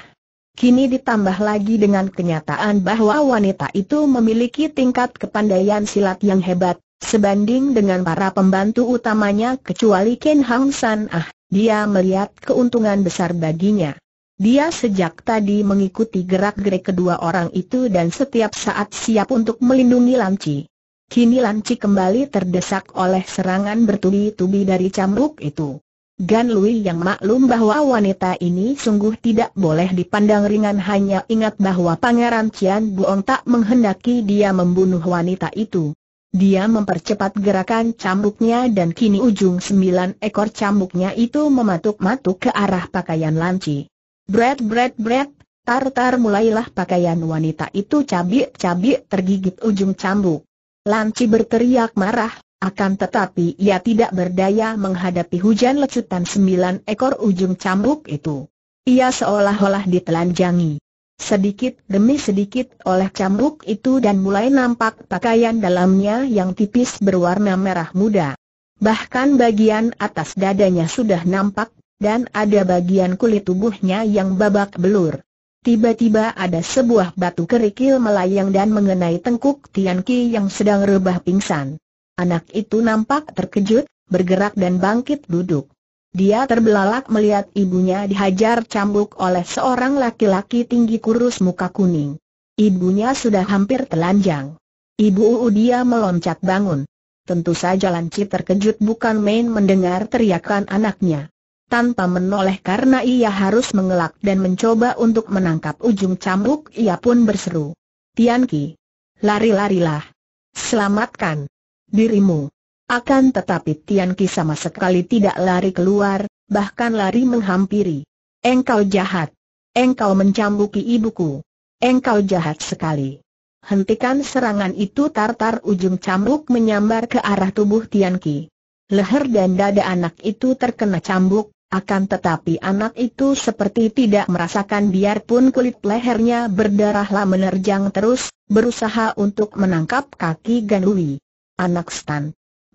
S1: Kini ditambah lagi dengan kenyataan bahwa wanita itu memiliki tingkat kepandaian silat yang hebat, Sebanding dengan para pembantu utamanya kecuali Ken Hang San Ah, dia melihat keuntungan besar baginya. Dia sejak tadi mengikuti gerak-gerik kedua orang itu dan setiap saat siap untuk melindungi Lanci. Kini Lanci kembali terdesak oleh serangan bertubi-tubi dari cambuk itu. Gan Lui yang maklum bahwa wanita ini sungguh tidak boleh dipandang ringan hanya ingat bahwa Pangeran Cian Buong tak menghendaki dia membunuh wanita itu. Dia mempercepat gerakan cambuknya dan kini ujung sembilan ekor cambuknya itu mematuk-matuk ke arah pakaian Lanci. Bread, bread, bread! tar-tar mulailah pakaian wanita itu cabik-cabik tergigit ujung cambuk. Lanci berteriak marah, akan tetapi ia tidak berdaya menghadapi hujan lecutan sembilan ekor ujung cambuk itu. Ia seolah-olah ditelanjangi. Sedikit demi sedikit oleh cambuk itu dan mulai nampak pakaian dalamnya yang tipis berwarna merah muda. Bahkan bagian atas dadanya sudah nampak, dan ada bagian kulit tubuhnya yang babak belur. Tiba-tiba ada sebuah batu kerikil melayang dan mengenai tengkuk Tianqi yang sedang rebah pingsan. Anak itu nampak terkejut, bergerak dan bangkit duduk. Dia terbelalak melihat ibunya dihajar cambuk oleh seorang laki-laki tinggi kurus muka kuning. Ibunya sudah hampir telanjang. Ibu Uu dia meloncat bangun. Tentu saja Lanci terkejut bukan main mendengar teriakan anaknya. Tanpa menoleh karena ia harus mengelak dan mencoba untuk menangkap ujung cambuk ia pun berseru. Tianki, lari-larilah. Selamatkan dirimu. Akan tetapi Tian Ki sama sekali tidak lari keluar, bahkan lari menghampiri. Engkau jahat. Engkau mencambuki ibuku. Engkau jahat sekali. Hentikan serangan itu tartar ujung cambuk menyambar ke arah tubuh Tian Ki. Leher dan dada anak itu terkena cambuk, akan tetapi anak itu seperti tidak merasakan biarpun kulit lehernya berdarahlah menerjang terus, berusaha untuk menangkap kaki Ganui. Anak Stan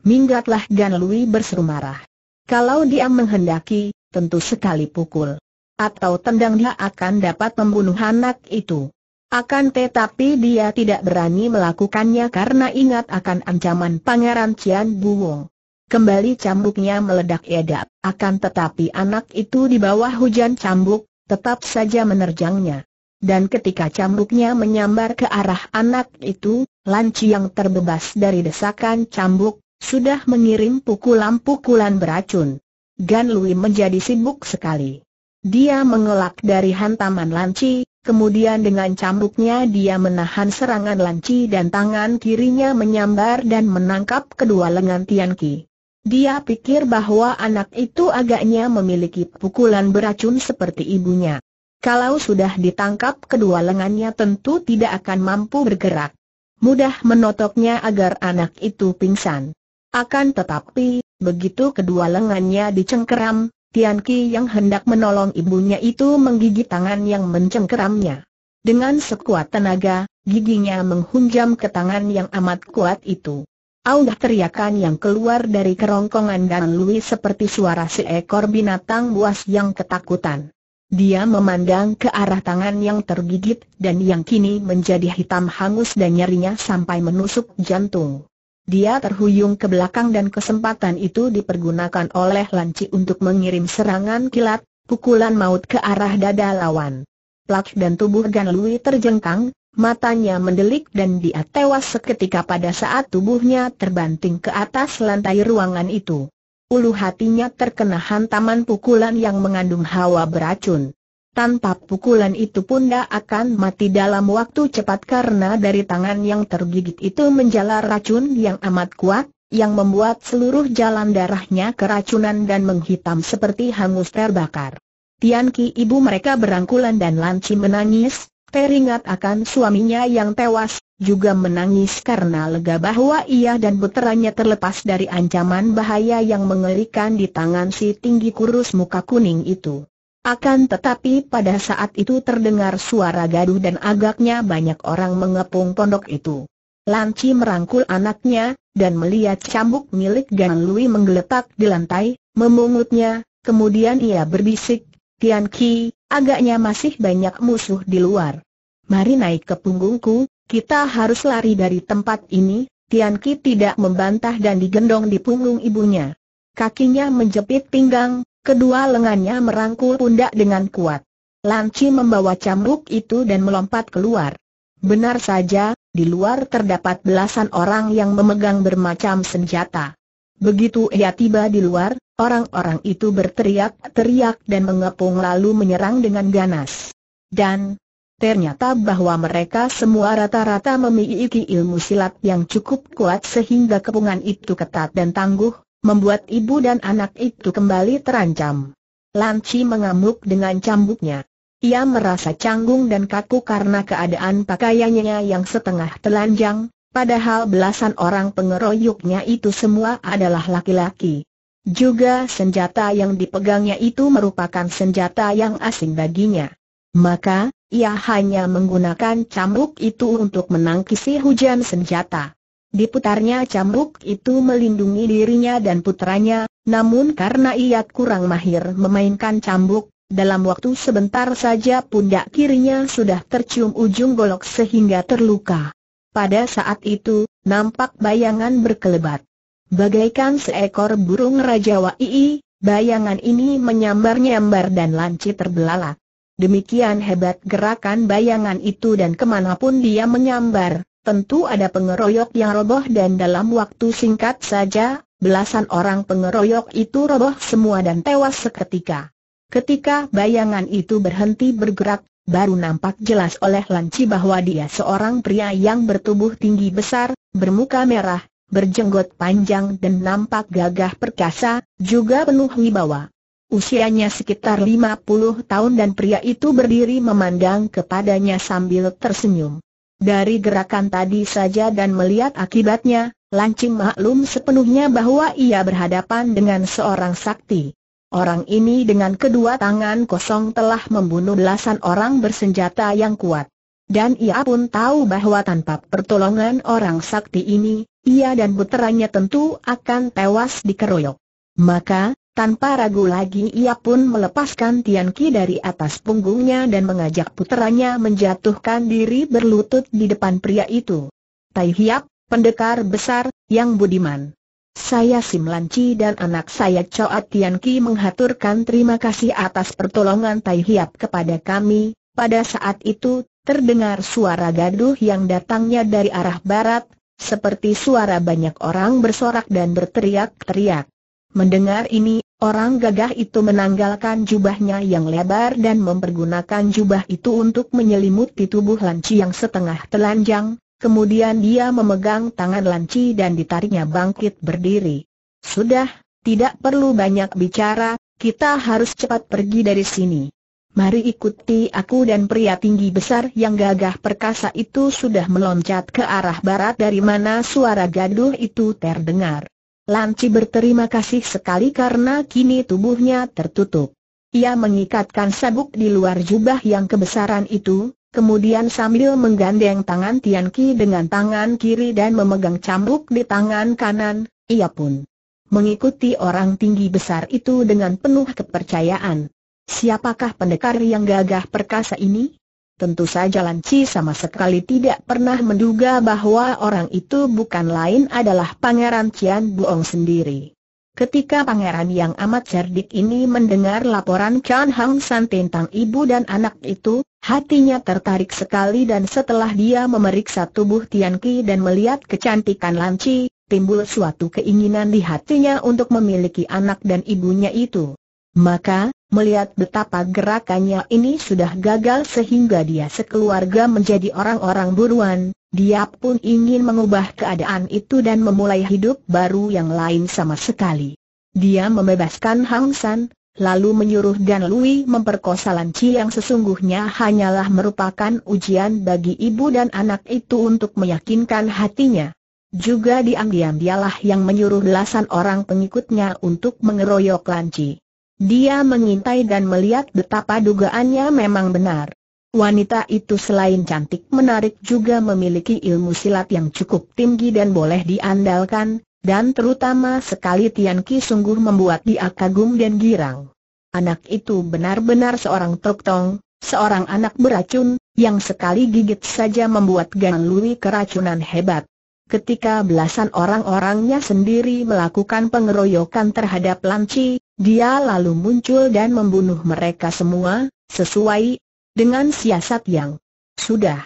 S1: minggatlah Gan Lui berseru marah. Kalau dia menghendaki, tentu sekali pukul. Atau tendang dia akan dapat membunuh anak itu. Akan tetapi dia tidak berani melakukannya karena ingat akan ancaman Pangeran Cian Buwong. Kembali cambuknya meledak edap, akan tetapi anak itu di bawah hujan cambuk, tetap saja menerjangnya. Dan ketika cambuknya menyambar ke arah anak itu, Lanci yang terbebas dari desakan cambuk, sudah mengirim pukulan-pukulan beracun. Gan Lui menjadi sibuk sekali. Dia mengelak dari hantaman Lanci, kemudian dengan cambuknya dia menahan serangan Lanci dan tangan kirinya menyambar dan menangkap kedua lengan Tian Ki. Dia pikir bahwa anak itu agaknya memiliki pukulan beracun seperti ibunya. Kalau sudah ditangkap kedua lengannya tentu tidak akan mampu bergerak. Mudah menotoknya agar anak itu pingsan. Akan tetapi, begitu kedua lengannya dicengkeram, Tian Ki yang hendak menolong ibunya itu menggigit tangan yang mencengkeramnya. Dengan sekuat tenaga, giginya menghunjam ke tangan yang amat kuat itu. Audah teriakan yang keluar dari kerongkongan dan Lui seperti suara seekor binatang buas yang ketakutan. Dia memandang ke arah tangan yang tergigit dan yang kini menjadi hitam hangus dan nyerinya sampai menusuk jantung. Dia terhuyung ke belakang dan kesempatan itu dipergunakan oleh Lanci untuk mengirim serangan kilat, pukulan maut ke arah dada lawan. Plak dan tubuh Gan terjengkang, matanya mendelik dan dia tewas seketika pada saat tubuhnya terbanting ke atas lantai ruangan itu. Ulu hatinya terkena hantaman pukulan yang mengandung hawa beracun tanpa pukulan itu pun dia akan mati dalam waktu cepat karena dari tangan yang tergigit itu menjalar racun yang amat kuat, yang membuat seluruh jalan darahnya keracunan dan menghitam seperti hangus terbakar. Tian Ki ibu mereka berangkulan dan Lanci menangis, teringat akan suaminya yang tewas, juga menangis karena lega bahwa ia dan puteranya terlepas dari ancaman bahaya yang mengerikan di tangan si tinggi kurus muka kuning itu. Akan tetapi pada saat itu terdengar suara gaduh dan agaknya banyak orang mengepung pondok itu. Lanci merangkul anaknya, dan melihat cambuk milik Gan Lui menggeletak di lantai, memungutnya, kemudian ia berbisik, Tian Ki, agaknya masih banyak musuh di luar. Mari naik ke punggungku, kita harus lari dari tempat ini, Tian Ki tidak membantah dan digendong di punggung ibunya. Kakinya menjepit pinggang, Kedua lengannya merangkul pundak dengan kuat. Lanci membawa cambuk itu dan melompat keluar. Benar saja, di luar terdapat belasan orang yang memegang bermacam senjata. Begitu ia tiba di luar, orang-orang itu berteriak-teriak dan mengepung lalu menyerang dengan ganas. Dan ternyata bahwa mereka semua rata-rata memiliki ilmu silat yang cukup kuat sehingga kepungan itu ketat dan tangguh, membuat ibu dan anak itu kembali terancam. Lanci mengamuk dengan cambuknya. Ia merasa canggung dan kaku karena keadaan pakaiannya yang setengah telanjang, padahal belasan orang pengeroyoknya itu semua adalah laki-laki. Juga senjata yang dipegangnya itu merupakan senjata yang asing baginya. Maka, ia hanya menggunakan cambuk itu untuk menangkisi hujan senjata. Diputarnya cambuk itu melindungi dirinya dan putranya, namun karena ia kurang mahir memainkan cambuk, dalam waktu sebentar saja pundak kirinya sudah tercium ujung golok sehingga terluka. Pada saat itu, nampak bayangan berkelebat. Bagaikan seekor burung Raja Wai, bayangan ini menyambar-nyambar dan lancip terbelalak. Demikian hebat gerakan bayangan itu dan kemanapun dia menyambar, tentu ada pengeroyok yang roboh dan dalam waktu singkat saja, belasan orang pengeroyok itu roboh semua dan tewas seketika. Ketika bayangan itu berhenti bergerak, baru nampak jelas oleh Lanci bahwa dia seorang pria yang bertubuh tinggi besar, bermuka merah, berjenggot panjang dan nampak gagah perkasa, juga penuh wibawa. Usianya sekitar 50 tahun dan pria itu berdiri memandang kepadanya sambil tersenyum. Dari gerakan tadi saja dan melihat akibatnya, Lancing maklum sepenuhnya bahwa ia berhadapan dengan seorang sakti. Orang ini dengan kedua tangan kosong telah membunuh belasan orang bersenjata yang kuat. Dan ia pun tahu bahwa tanpa pertolongan orang sakti ini, ia dan puteranya tentu akan tewas dikeroyok. Maka, tanpa ragu lagi ia pun melepaskan Tian Ki dari atas punggungnya dan mengajak puteranya menjatuhkan diri berlutut di depan pria itu. Tai Hiap, pendekar besar, yang budiman. Saya Sim Lanci dan anak saya Choat Tian Ki menghaturkan terima kasih atas pertolongan Tai Hiap kepada kami. Pada saat itu, terdengar suara gaduh yang datangnya dari arah barat, seperti suara banyak orang bersorak dan berteriak-teriak. Mendengar ini, Orang gagah itu menanggalkan jubahnya yang lebar dan mempergunakan jubah itu untuk menyelimuti tubuh Lanci yang setengah telanjang, kemudian dia memegang tangan Lanci dan ditariknya bangkit berdiri. Sudah, tidak perlu banyak bicara, kita harus cepat pergi dari sini. Mari ikuti aku dan pria tinggi besar yang gagah perkasa itu sudah meloncat ke arah barat dari mana suara gaduh itu terdengar. Lanci berterima kasih sekali karena kini tubuhnya tertutup. Ia mengikatkan sabuk di luar jubah yang kebesaran itu, kemudian sambil menggandeng tangan Tian Ki dengan tangan kiri dan memegang cambuk di tangan kanan, ia pun mengikuti orang tinggi besar itu dengan penuh kepercayaan. Siapakah pendekar yang gagah perkasa ini? Tentu saja Lanci sama sekali tidak pernah menduga bahwa orang itu bukan lain adalah Pangeran Cian Buong sendiri. Ketika pangeran yang amat cerdik ini mendengar laporan Chan Hang San tentang ibu dan anak itu, hatinya tertarik sekali dan setelah dia memeriksa tubuh Tian Ki dan melihat kecantikan Lanci, timbul suatu keinginan di hatinya untuk memiliki anak dan ibunya itu. Maka, melihat betapa gerakannya ini sudah gagal sehingga dia sekeluarga menjadi orang-orang buruan, dia pun ingin mengubah keadaan itu dan memulai hidup baru yang lain sama sekali. Dia membebaskan Hang San, lalu menyuruh Dan Lui memperkosa Lanci yang sesungguhnya hanyalah merupakan ujian bagi ibu dan anak itu untuk meyakinkan hatinya. Juga diam-diam dialah yang menyuruh belasan orang pengikutnya untuk mengeroyok Lanci. Dia mengintai dan melihat betapa dugaannya memang benar. Wanita itu selain cantik menarik juga memiliki ilmu silat yang cukup tinggi dan boleh diandalkan, dan terutama sekali Tian Ki sungguh membuat dia kagum dan girang. Anak itu benar-benar seorang toktong, seorang anak beracun, yang sekali gigit saja membuat Gan Lui keracunan hebat. Ketika belasan orang-orangnya sendiri melakukan pengeroyokan terhadap Lanci, dia lalu muncul dan membunuh mereka semua, sesuai dengan siasat yang sudah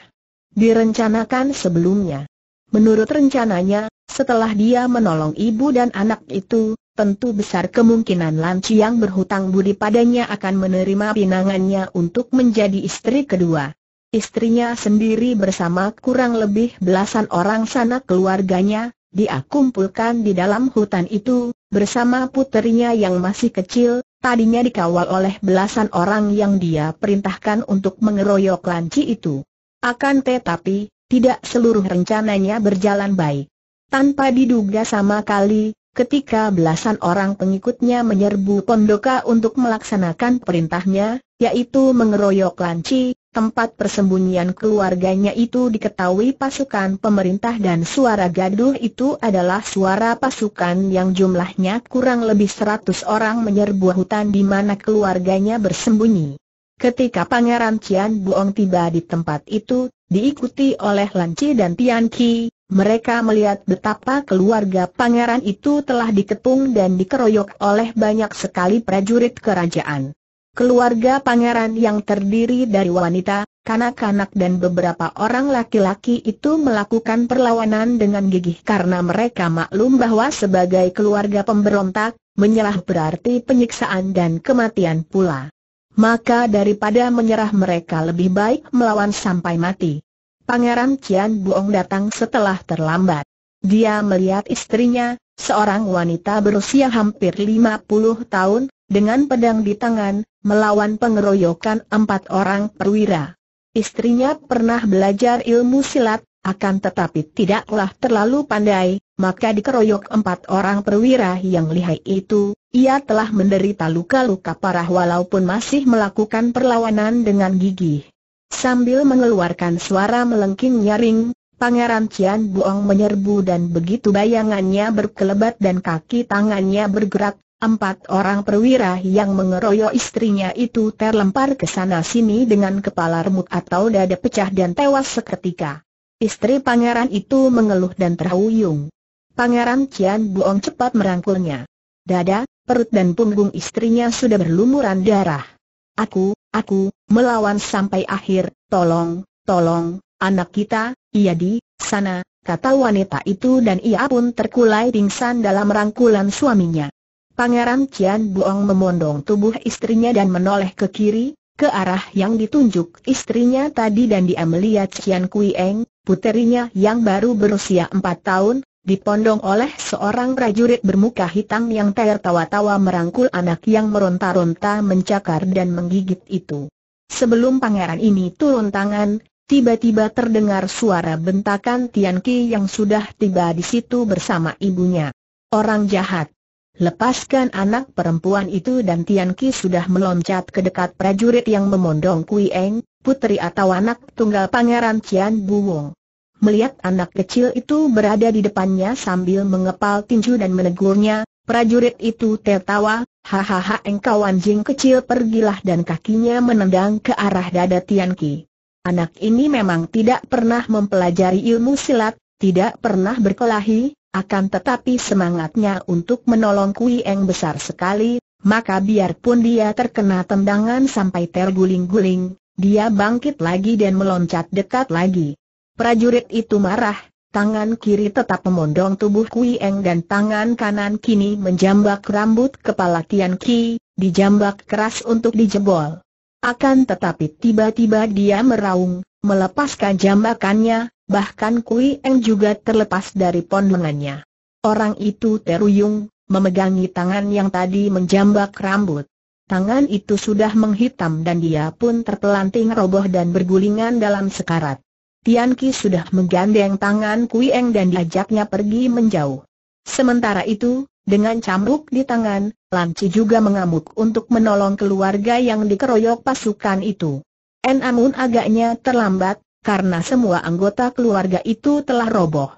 S1: direncanakan sebelumnya. Menurut rencananya, setelah dia menolong ibu dan anak itu, tentu besar kemungkinan Lanci yang berhutang budi padanya akan menerima pinangannya untuk menjadi istri kedua. Istrinya sendiri bersama kurang lebih belasan orang sanak keluarganya, dia kumpulkan di dalam hutan itu, bersama puterinya yang masih kecil, tadinya dikawal oleh belasan orang yang dia perintahkan untuk mengeroyok lanci itu. Akan tetapi, tidak seluruh rencananya berjalan baik. Tanpa diduga sama kali, ketika belasan orang pengikutnya menyerbu Pondoka untuk melaksanakan perintahnya, yaitu mengeroyok lanci, tempat persembunyian keluarganya itu diketahui pasukan pemerintah dan suara gaduh itu adalah suara pasukan yang jumlahnya kurang lebih 100 orang menyerbu hutan di mana keluarganya bersembunyi. Ketika Pangeran Cian Buong tiba di tempat itu, diikuti oleh Lanci dan Tian Qi, mereka melihat betapa keluarga pangeran itu telah dikepung dan dikeroyok oleh banyak sekali prajurit kerajaan. Keluarga pangeran yang terdiri dari wanita, kanak-kanak dan beberapa orang laki-laki itu melakukan perlawanan dengan gigih karena mereka maklum bahwa sebagai keluarga pemberontak, menyerah berarti penyiksaan dan kematian pula. Maka daripada menyerah mereka lebih baik melawan sampai mati. Pangeran Cian Buong datang setelah terlambat. Dia melihat istrinya, seorang wanita berusia hampir 50 tahun, dengan pedang di tangan, melawan pengeroyokan empat orang perwira. Istrinya pernah belajar ilmu silat, akan tetapi tidaklah terlalu pandai, maka dikeroyok empat orang perwira yang lihai itu, ia telah menderita luka-luka parah walaupun masih melakukan perlawanan dengan gigih. Sambil mengeluarkan suara melengking nyaring, Pangeran Cian Buong menyerbu dan begitu bayangannya berkelebat dan kaki tangannya bergerak, Empat orang perwira yang mengeroyok istrinya itu terlempar ke sana sini dengan kepala remuk atau dada pecah dan tewas seketika. Istri pangeran itu mengeluh dan terhuyung. Pangeran Cian Buong cepat merangkulnya. Dada, perut dan punggung istrinya sudah berlumuran darah. Aku, aku, melawan sampai akhir, tolong, tolong, anak kita, iya di, sana, kata wanita itu dan ia pun terkulai pingsan dalam rangkulan suaminya. Pangeran Cian Buong memondong tubuh istrinya dan menoleh ke kiri, ke arah yang ditunjuk istrinya tadi dan dia melihat Cian Kui Eng, puterinya yang baru berusia empat tahun, dipondong oleh seorang prajurit bermuka hitam yang tertawa-tawa merangkul anak yang meronta-ronta mencakar dan menggigit itu. Sebelum pangeran ini turun tangan, tiba-tiba terdengar suara bentakan Tian Ki yang sudah tiba di situ bersama ibunya. Orang jahat. Lepaskan anak perempuan itu dan Tian Ki sudah meloncat ke dekat prajurit yang memondong Kui Eng, putri atau anak tunggal pangeran Cian Buwong. Melihat anak kecil itu berada di depannya sambil mengepal tinju dan menegurnya, prajurit itu tertawa, hahaha engkau anjing kecil pergilah dan kakinya menendang ke arah dada Tian Ki. Anak ini memang tidak pernah mempelajari ilmu silat, tidak pernah berkelahi, akan tetapi semangatnya untuk menolong Kui Eng besar sekali, maka biarpun dia terkena tendangan sampai terguling-guling, dia bangkit lagi dan meloncat dekat lagi. Prajurit itu marah, tangan kiri tetap memondong tubuh Kui Eng dan tangan kanan kini menjambak rambut kepala Tian Ki, dijambak keras untuk dijebol. Akan tetapi tiba-tiba dia meraung, melepaskan jambakannya, bahkan Kui Eng juga terlepas dari pondongannya. Orang itu teruyung, memegangi tangan yang tadi menjambak rambut. Tangan itu sudah menghitam dan dia pun terpelanting roboh dan bergulingan dalam sekarat. Tian Ki sudah menggandeng tangan Kui Eng dan diajaknya pergi menjauh. Sementara itu, dengan cambuk di tangan, Chi juga mengamuk untuk menolong keluarga yang dikeroyok pasukan itu. En Amun agaknya terlambat, karena semua anggota keluarga itu telah roboh.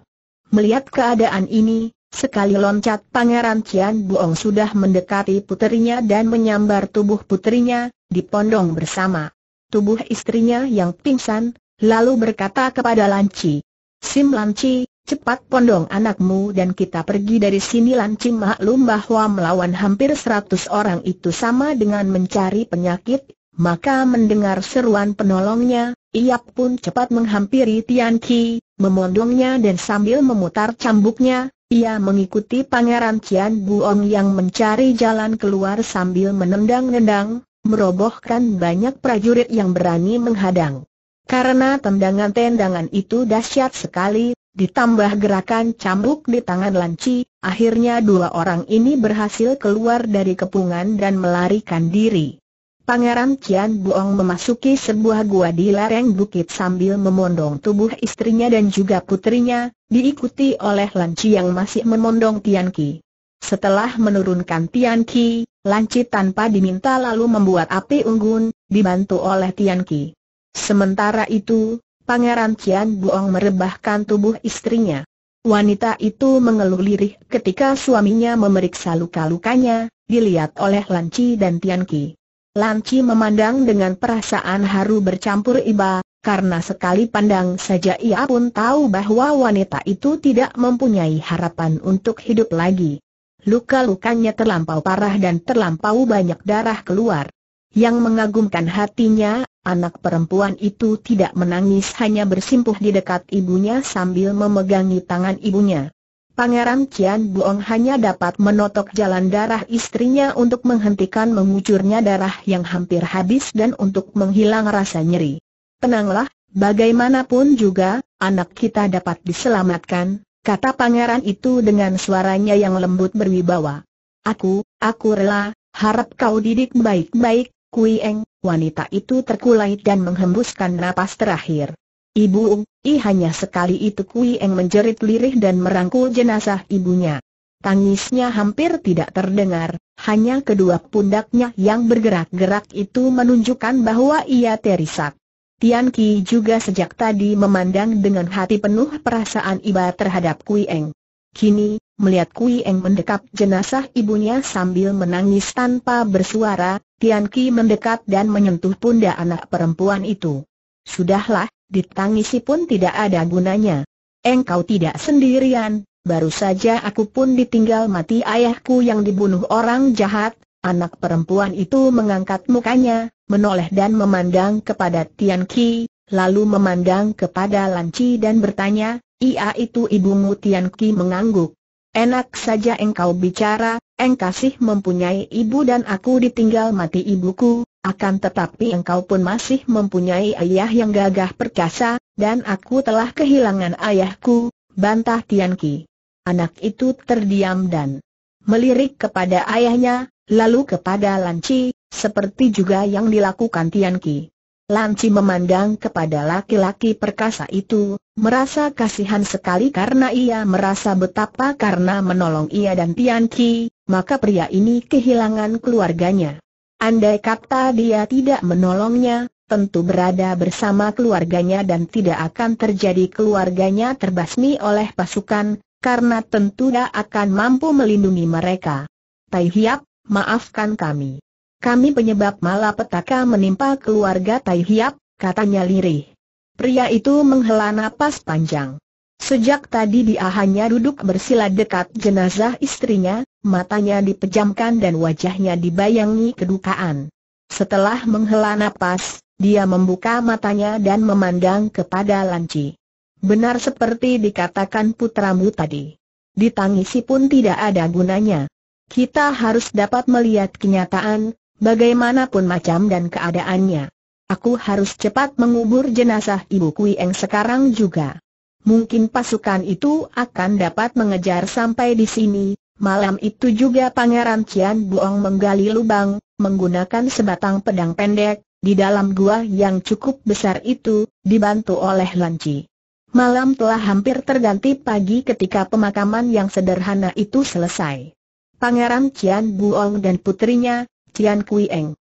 S1: Melihat keadaan ini, sekali loncat Pangeran Cian Buong sudah mendekati putrinya dan menyambar tubuh puterinya, dipondong bersama. Tubuh istrinya yang pingsan, lalu berkata kepada Lanci, Sim Lanci, cepat pondong anakmu dan kita pergi dari sini Lanci maklum bahwa melawan hampir seratus orang itu sama dengan mencari penyakit, maka mendengar seruan penolongnya, ia pun cepat menghampiri Tian Ki, memondongnya dan sambil memutar cambuknya, ia mengikuti Pangeran Cian Buong yang mencari jalan keluar sambil menendang-nendang, merobohkan banyak prajurit yang berani menghadang. Karena tendangan-tendangan itu dahsyat sekali, ditambah gerakan cambuk di tangan Lanci, akhirnya dua orang ini berhasil keluar dari kepungan dan melarikan diri. Pangeran Tian Buong memasuki sebuah gua di lereng bukit sambil memondong tubuh istrinya dan juga putrinya, diikuti oleh Lanci yang masih memondong Tian Qi. Setelah menurunkan Tian Ki, Lanci tanpa diminta lalu membuat api unggun, dibantu oleh Tian Qi. Sementara itu, Pangeran Tian Buong merebahkan tubuh istrinya. Wanita itu mengeluh lirih ketika suaminya memeriksa luka-lukanya, dilihat oleh Lanci dan Tian Qi. Lanci memandang dengan perasaan haru bercampur iba, karena sekali pandang saja ia pun tahu bahwa wanita itu tidak mempunyai harapan untuk hidup lagi. Luka-lukanya terlampau parah dan terlampau banyak darah keluar. Yang mengagumkan hatinya, anak perempuan itu tidak menangis hanya bersimpuh di dekat ibunya sambil memegangi tangan ibunya. Pangeran Qian Buong hanya dapat menotok jalan darah istrinya untuk menghentikan mengucurnya darah yang hampir habis dan untuk menghilang rasa nyeri. Tenanglah, bagaimanapun juga, anak kita dapat diselamatkan, kata pangeran itu dengan suaranya yang lembut berwibawa. Aku, aku rela, harap kau didik baik-baik, Kui Eng, wanita itu terkulai dan menghembuskan napas terakhir. Ibu, i hanya sekali itu Kui Eng menjerit lirih dan merangkul jenazah ibunya. Tangisnya hampir tidak terdengar, hanya kedua pundaknya yang bergerak-gerak itu menunjukkan bahwa ia terisak. Tian Ki juga sejak tadi memandang dengan hati penuh perasaan iba terhadap Kui Eng. Kini, melihat Kui Eng mendekap jenazah ibunya sambil menangis tanpa bersuara, Tian Ki mendekat dan menyentuh pundak anak perempuan itu. Sudahlah, ditangisi pun tidak ada gunanya. Engkau tidak sendirian, baru saja aku pun ditinggal mati ayahku yang dibunuh orang jahat, anak perempuan itu mengangkat mukanya, menoleh dan memandang kepada Tian Ki, lalu memandang kepada Lan Chi dan bertanya, Ia itu ibumu Tian Ki mengangguk. Enak saja engkau bicara, engkasih mempunyai ibu dan aku ditinggal mati ibuku, akan tetapi engkau pun masih mempunyai ayah yang gagah perkasa, dan aku telah kehilangan ayahku, bantah Tianqi. Anak itu terdiam dan melirik kepada ayahnya, lalu kepada Lan Chi, seperti juga yang dilakukan Lan Chi memandang kepada laki-laki perkasa itu, Merasa kasihan sekali karena ia merasa betapa karena menolong ia dan Tian Ki, maka pria ini kehilangan keluarganya. Andai kata dia tidak menolongnya, tentu berada bersama keluarganya dan tidak akan terjadi keluarganya terbasmi oleh pasukan, karena tentu dia akan mampu melindungi mereka. Tai Hiap, maafkan kami. Kami penyebab malapetaka menimpa keluarga Tai Hiap, katanya lirih. Pria itu menghela napas panjang. Sejak tadi dia hanya duduk bersila dekat jenazah istrinya, matanya dipejamkan dan wajahnya dibayangi kedukaan. Setelah menghela napas, dia membuka matanya dan memandang kepada Lanci. Benar seperti dikatakan putramu tadi. Ditangisi pun tidak ada gunanya. Kita harus dapat melihat kenyataan, bagaimanapun macam dan keadaannya. Aku harus cepat mengubur jenazah Ibu Kuieng sekarang juga. Mungkin pasukan itu akan dapat mengejar sampai di sini. Malam itu juga Pangeran Cian Buong menggali lubang, menggunakan sebatang pedang pendek, di dalam gua yang cukup besar itu, dibantu oleh Lanci. Malam telah hampir terganti pagi ketika pemakaman yang sederhana itu selesai. Pangeran Cian Buong dan putrinya, Cian Kuieng,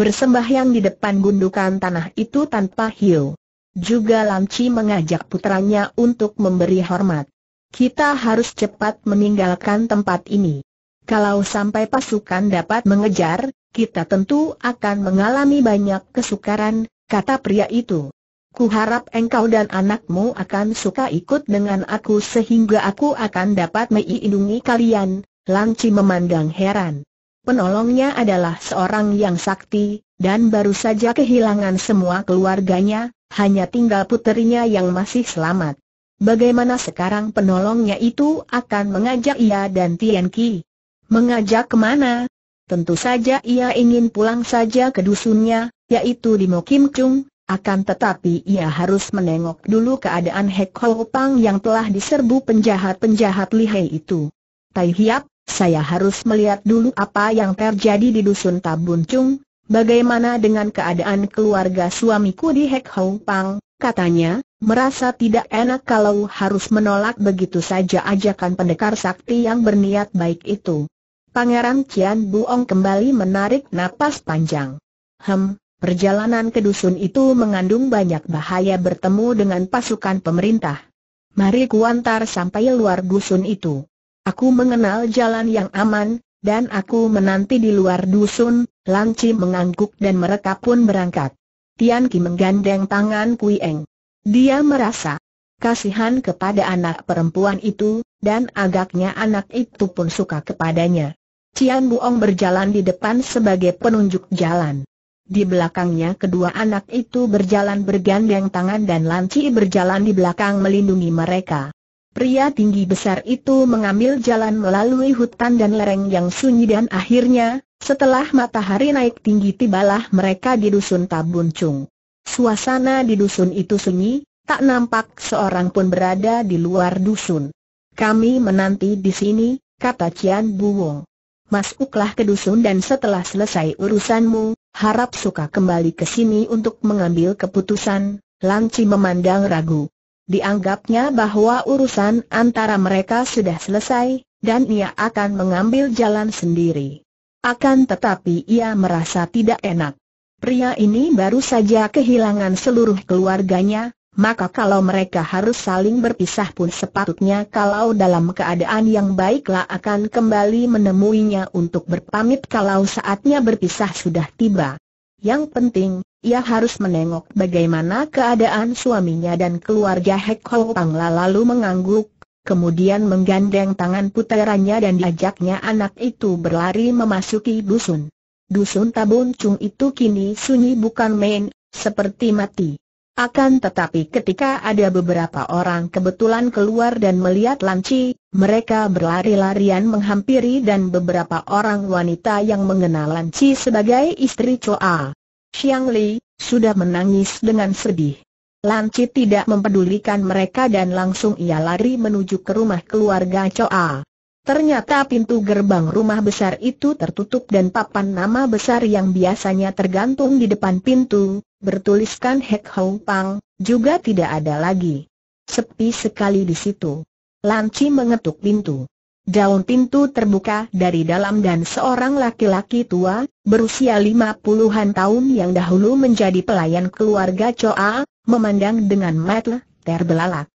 S1: bersembahyang di depan gundukan tanah itu tanpa hiu. Juga Lamci mengajak putranya untuk memberi hormat. Kita harus cepat meninggalkan tempat ini. Kalau sampai pasukan dapat mengejar, kita tentu akan mengalami banyak kesukaran, kata pria itu. Kuharap engkau dan anakmu akan suka ikut dengan aku sehingga aku akan dapat meiindungi kalian, Langci memandang heran. Penolongnya adalah seorang yang sakti, dan baru saja kehilangan semua keluarganya, hanya tinggal puterinya yang masih selamat. Bagaimana sekarang penolongnya itu akan mengajak ia dan Tian Ki? Mengajak kemana? Tentu saja ia ingin pulang saja ke dusunnya, yaitu di Mokim Chung, akan tetapi ia harus menengok dulu keadaan Hek Ho Pang yang telah diserbu penjahat-penjahat lihai itu. Tai Hiap, saya harus melihat dulu apa yang terjadi di dusun Tabuncung, bagaimana dengan keadaan keluarga suamiku di Hek Hong Pang, katanya, merasa tidak enak kalau harus menolak begitu saja ajakan pendekar sakti yang berniat baik itu. Pangeran Cian Buong kembali menarik napas panjang. Hem, perjalanan ke dusun itu mengandung banyak bahaya bertemu dengan pasukan pemerintah. Mari kuantar sampai luar dusun itu. Aku mengenal jalan yang aman, dan aku menanti di luar dusun, Lanci mengangguk dan mereka pun berangkat. Tian Ki menggandeng tangan Kui Eng. Dia merasa kasihan kepada anak perempuan itu, dan agaknya anak itu pun suka kepadanya. Cian Buong berjalan di depan sebagai penunjuk jalan. Di belakangnya kedua anak itu berjalan bergandeng tangan dan Lanci berjalan di belakang melindungi mereka. Pria tinggi besar itu mengambil jalan melalui hutan dan lereng yang sunyi dan akhirnya, setelah matahari naik tinggi tibalah mereka di dusun Tabuncung. Suasana di dusun itu sunyi, tak nampak seorang pun berada di luar dusun. Kami menanti di sini, kata Cian Buwong. Masuklah ke dusun dan setelah selesai urusanmu, harap suka kembali ke sini untuk mengambil keputusan, Lanci memandang ragu. Dianggapnya bahwa urusan antara mereka sudah selesai, dan ia akan mengambil jalan sendiri. Akan tetapi ia merasa tidak enak. Pria ini baru saja kehilangan seluruh keluarganya, maka kalau mereka harus saling berpisah pun sepatutnya kalau dalam keadaan yang baiklah akan kembali menemuinya untuk berpamit kalau saatnya berpisah sudah tiba. Yang penting, ia harus menengok bagaimana keadaan suaminya dan keluarga Hek Ho Pangla lalu mengangguk, kemudian menggandeng tangan puteranya dan diajaknya anak itu berlari memasuki dusun. Dusun Tabun Cung itu kini sunyi bukan main, seperti mati. Akan tetapi ketika ada beberapa orang kebetulan keluar dan melihat Lanci, mereka berlari-larian menghampiri dan beberapa orang wanita yang mengenal Lanci sebagai istri Choa Xiang Li, sudah menangis dengan sedih. Lan Chi tidak mempedulikan mereka dan langsung ia lari menuju ke rumah keluarga Choa. Ternyata pintu gerbang rumah besar itu tertutup dan papan nama besar yang biasanya tergantung di depan pintu, bertuliskan Hek Hong Pang, juga tidak ada lagi. Sepi sekali di situ. Lan Chi mengetuk pintu. Daun pintu terbuka dari dalam dan seorang laki-laki tua, berusia lima puluhan tahun yang dahulu menjadi pelayan keluarga Choa, memandang dengan mata terbelalak.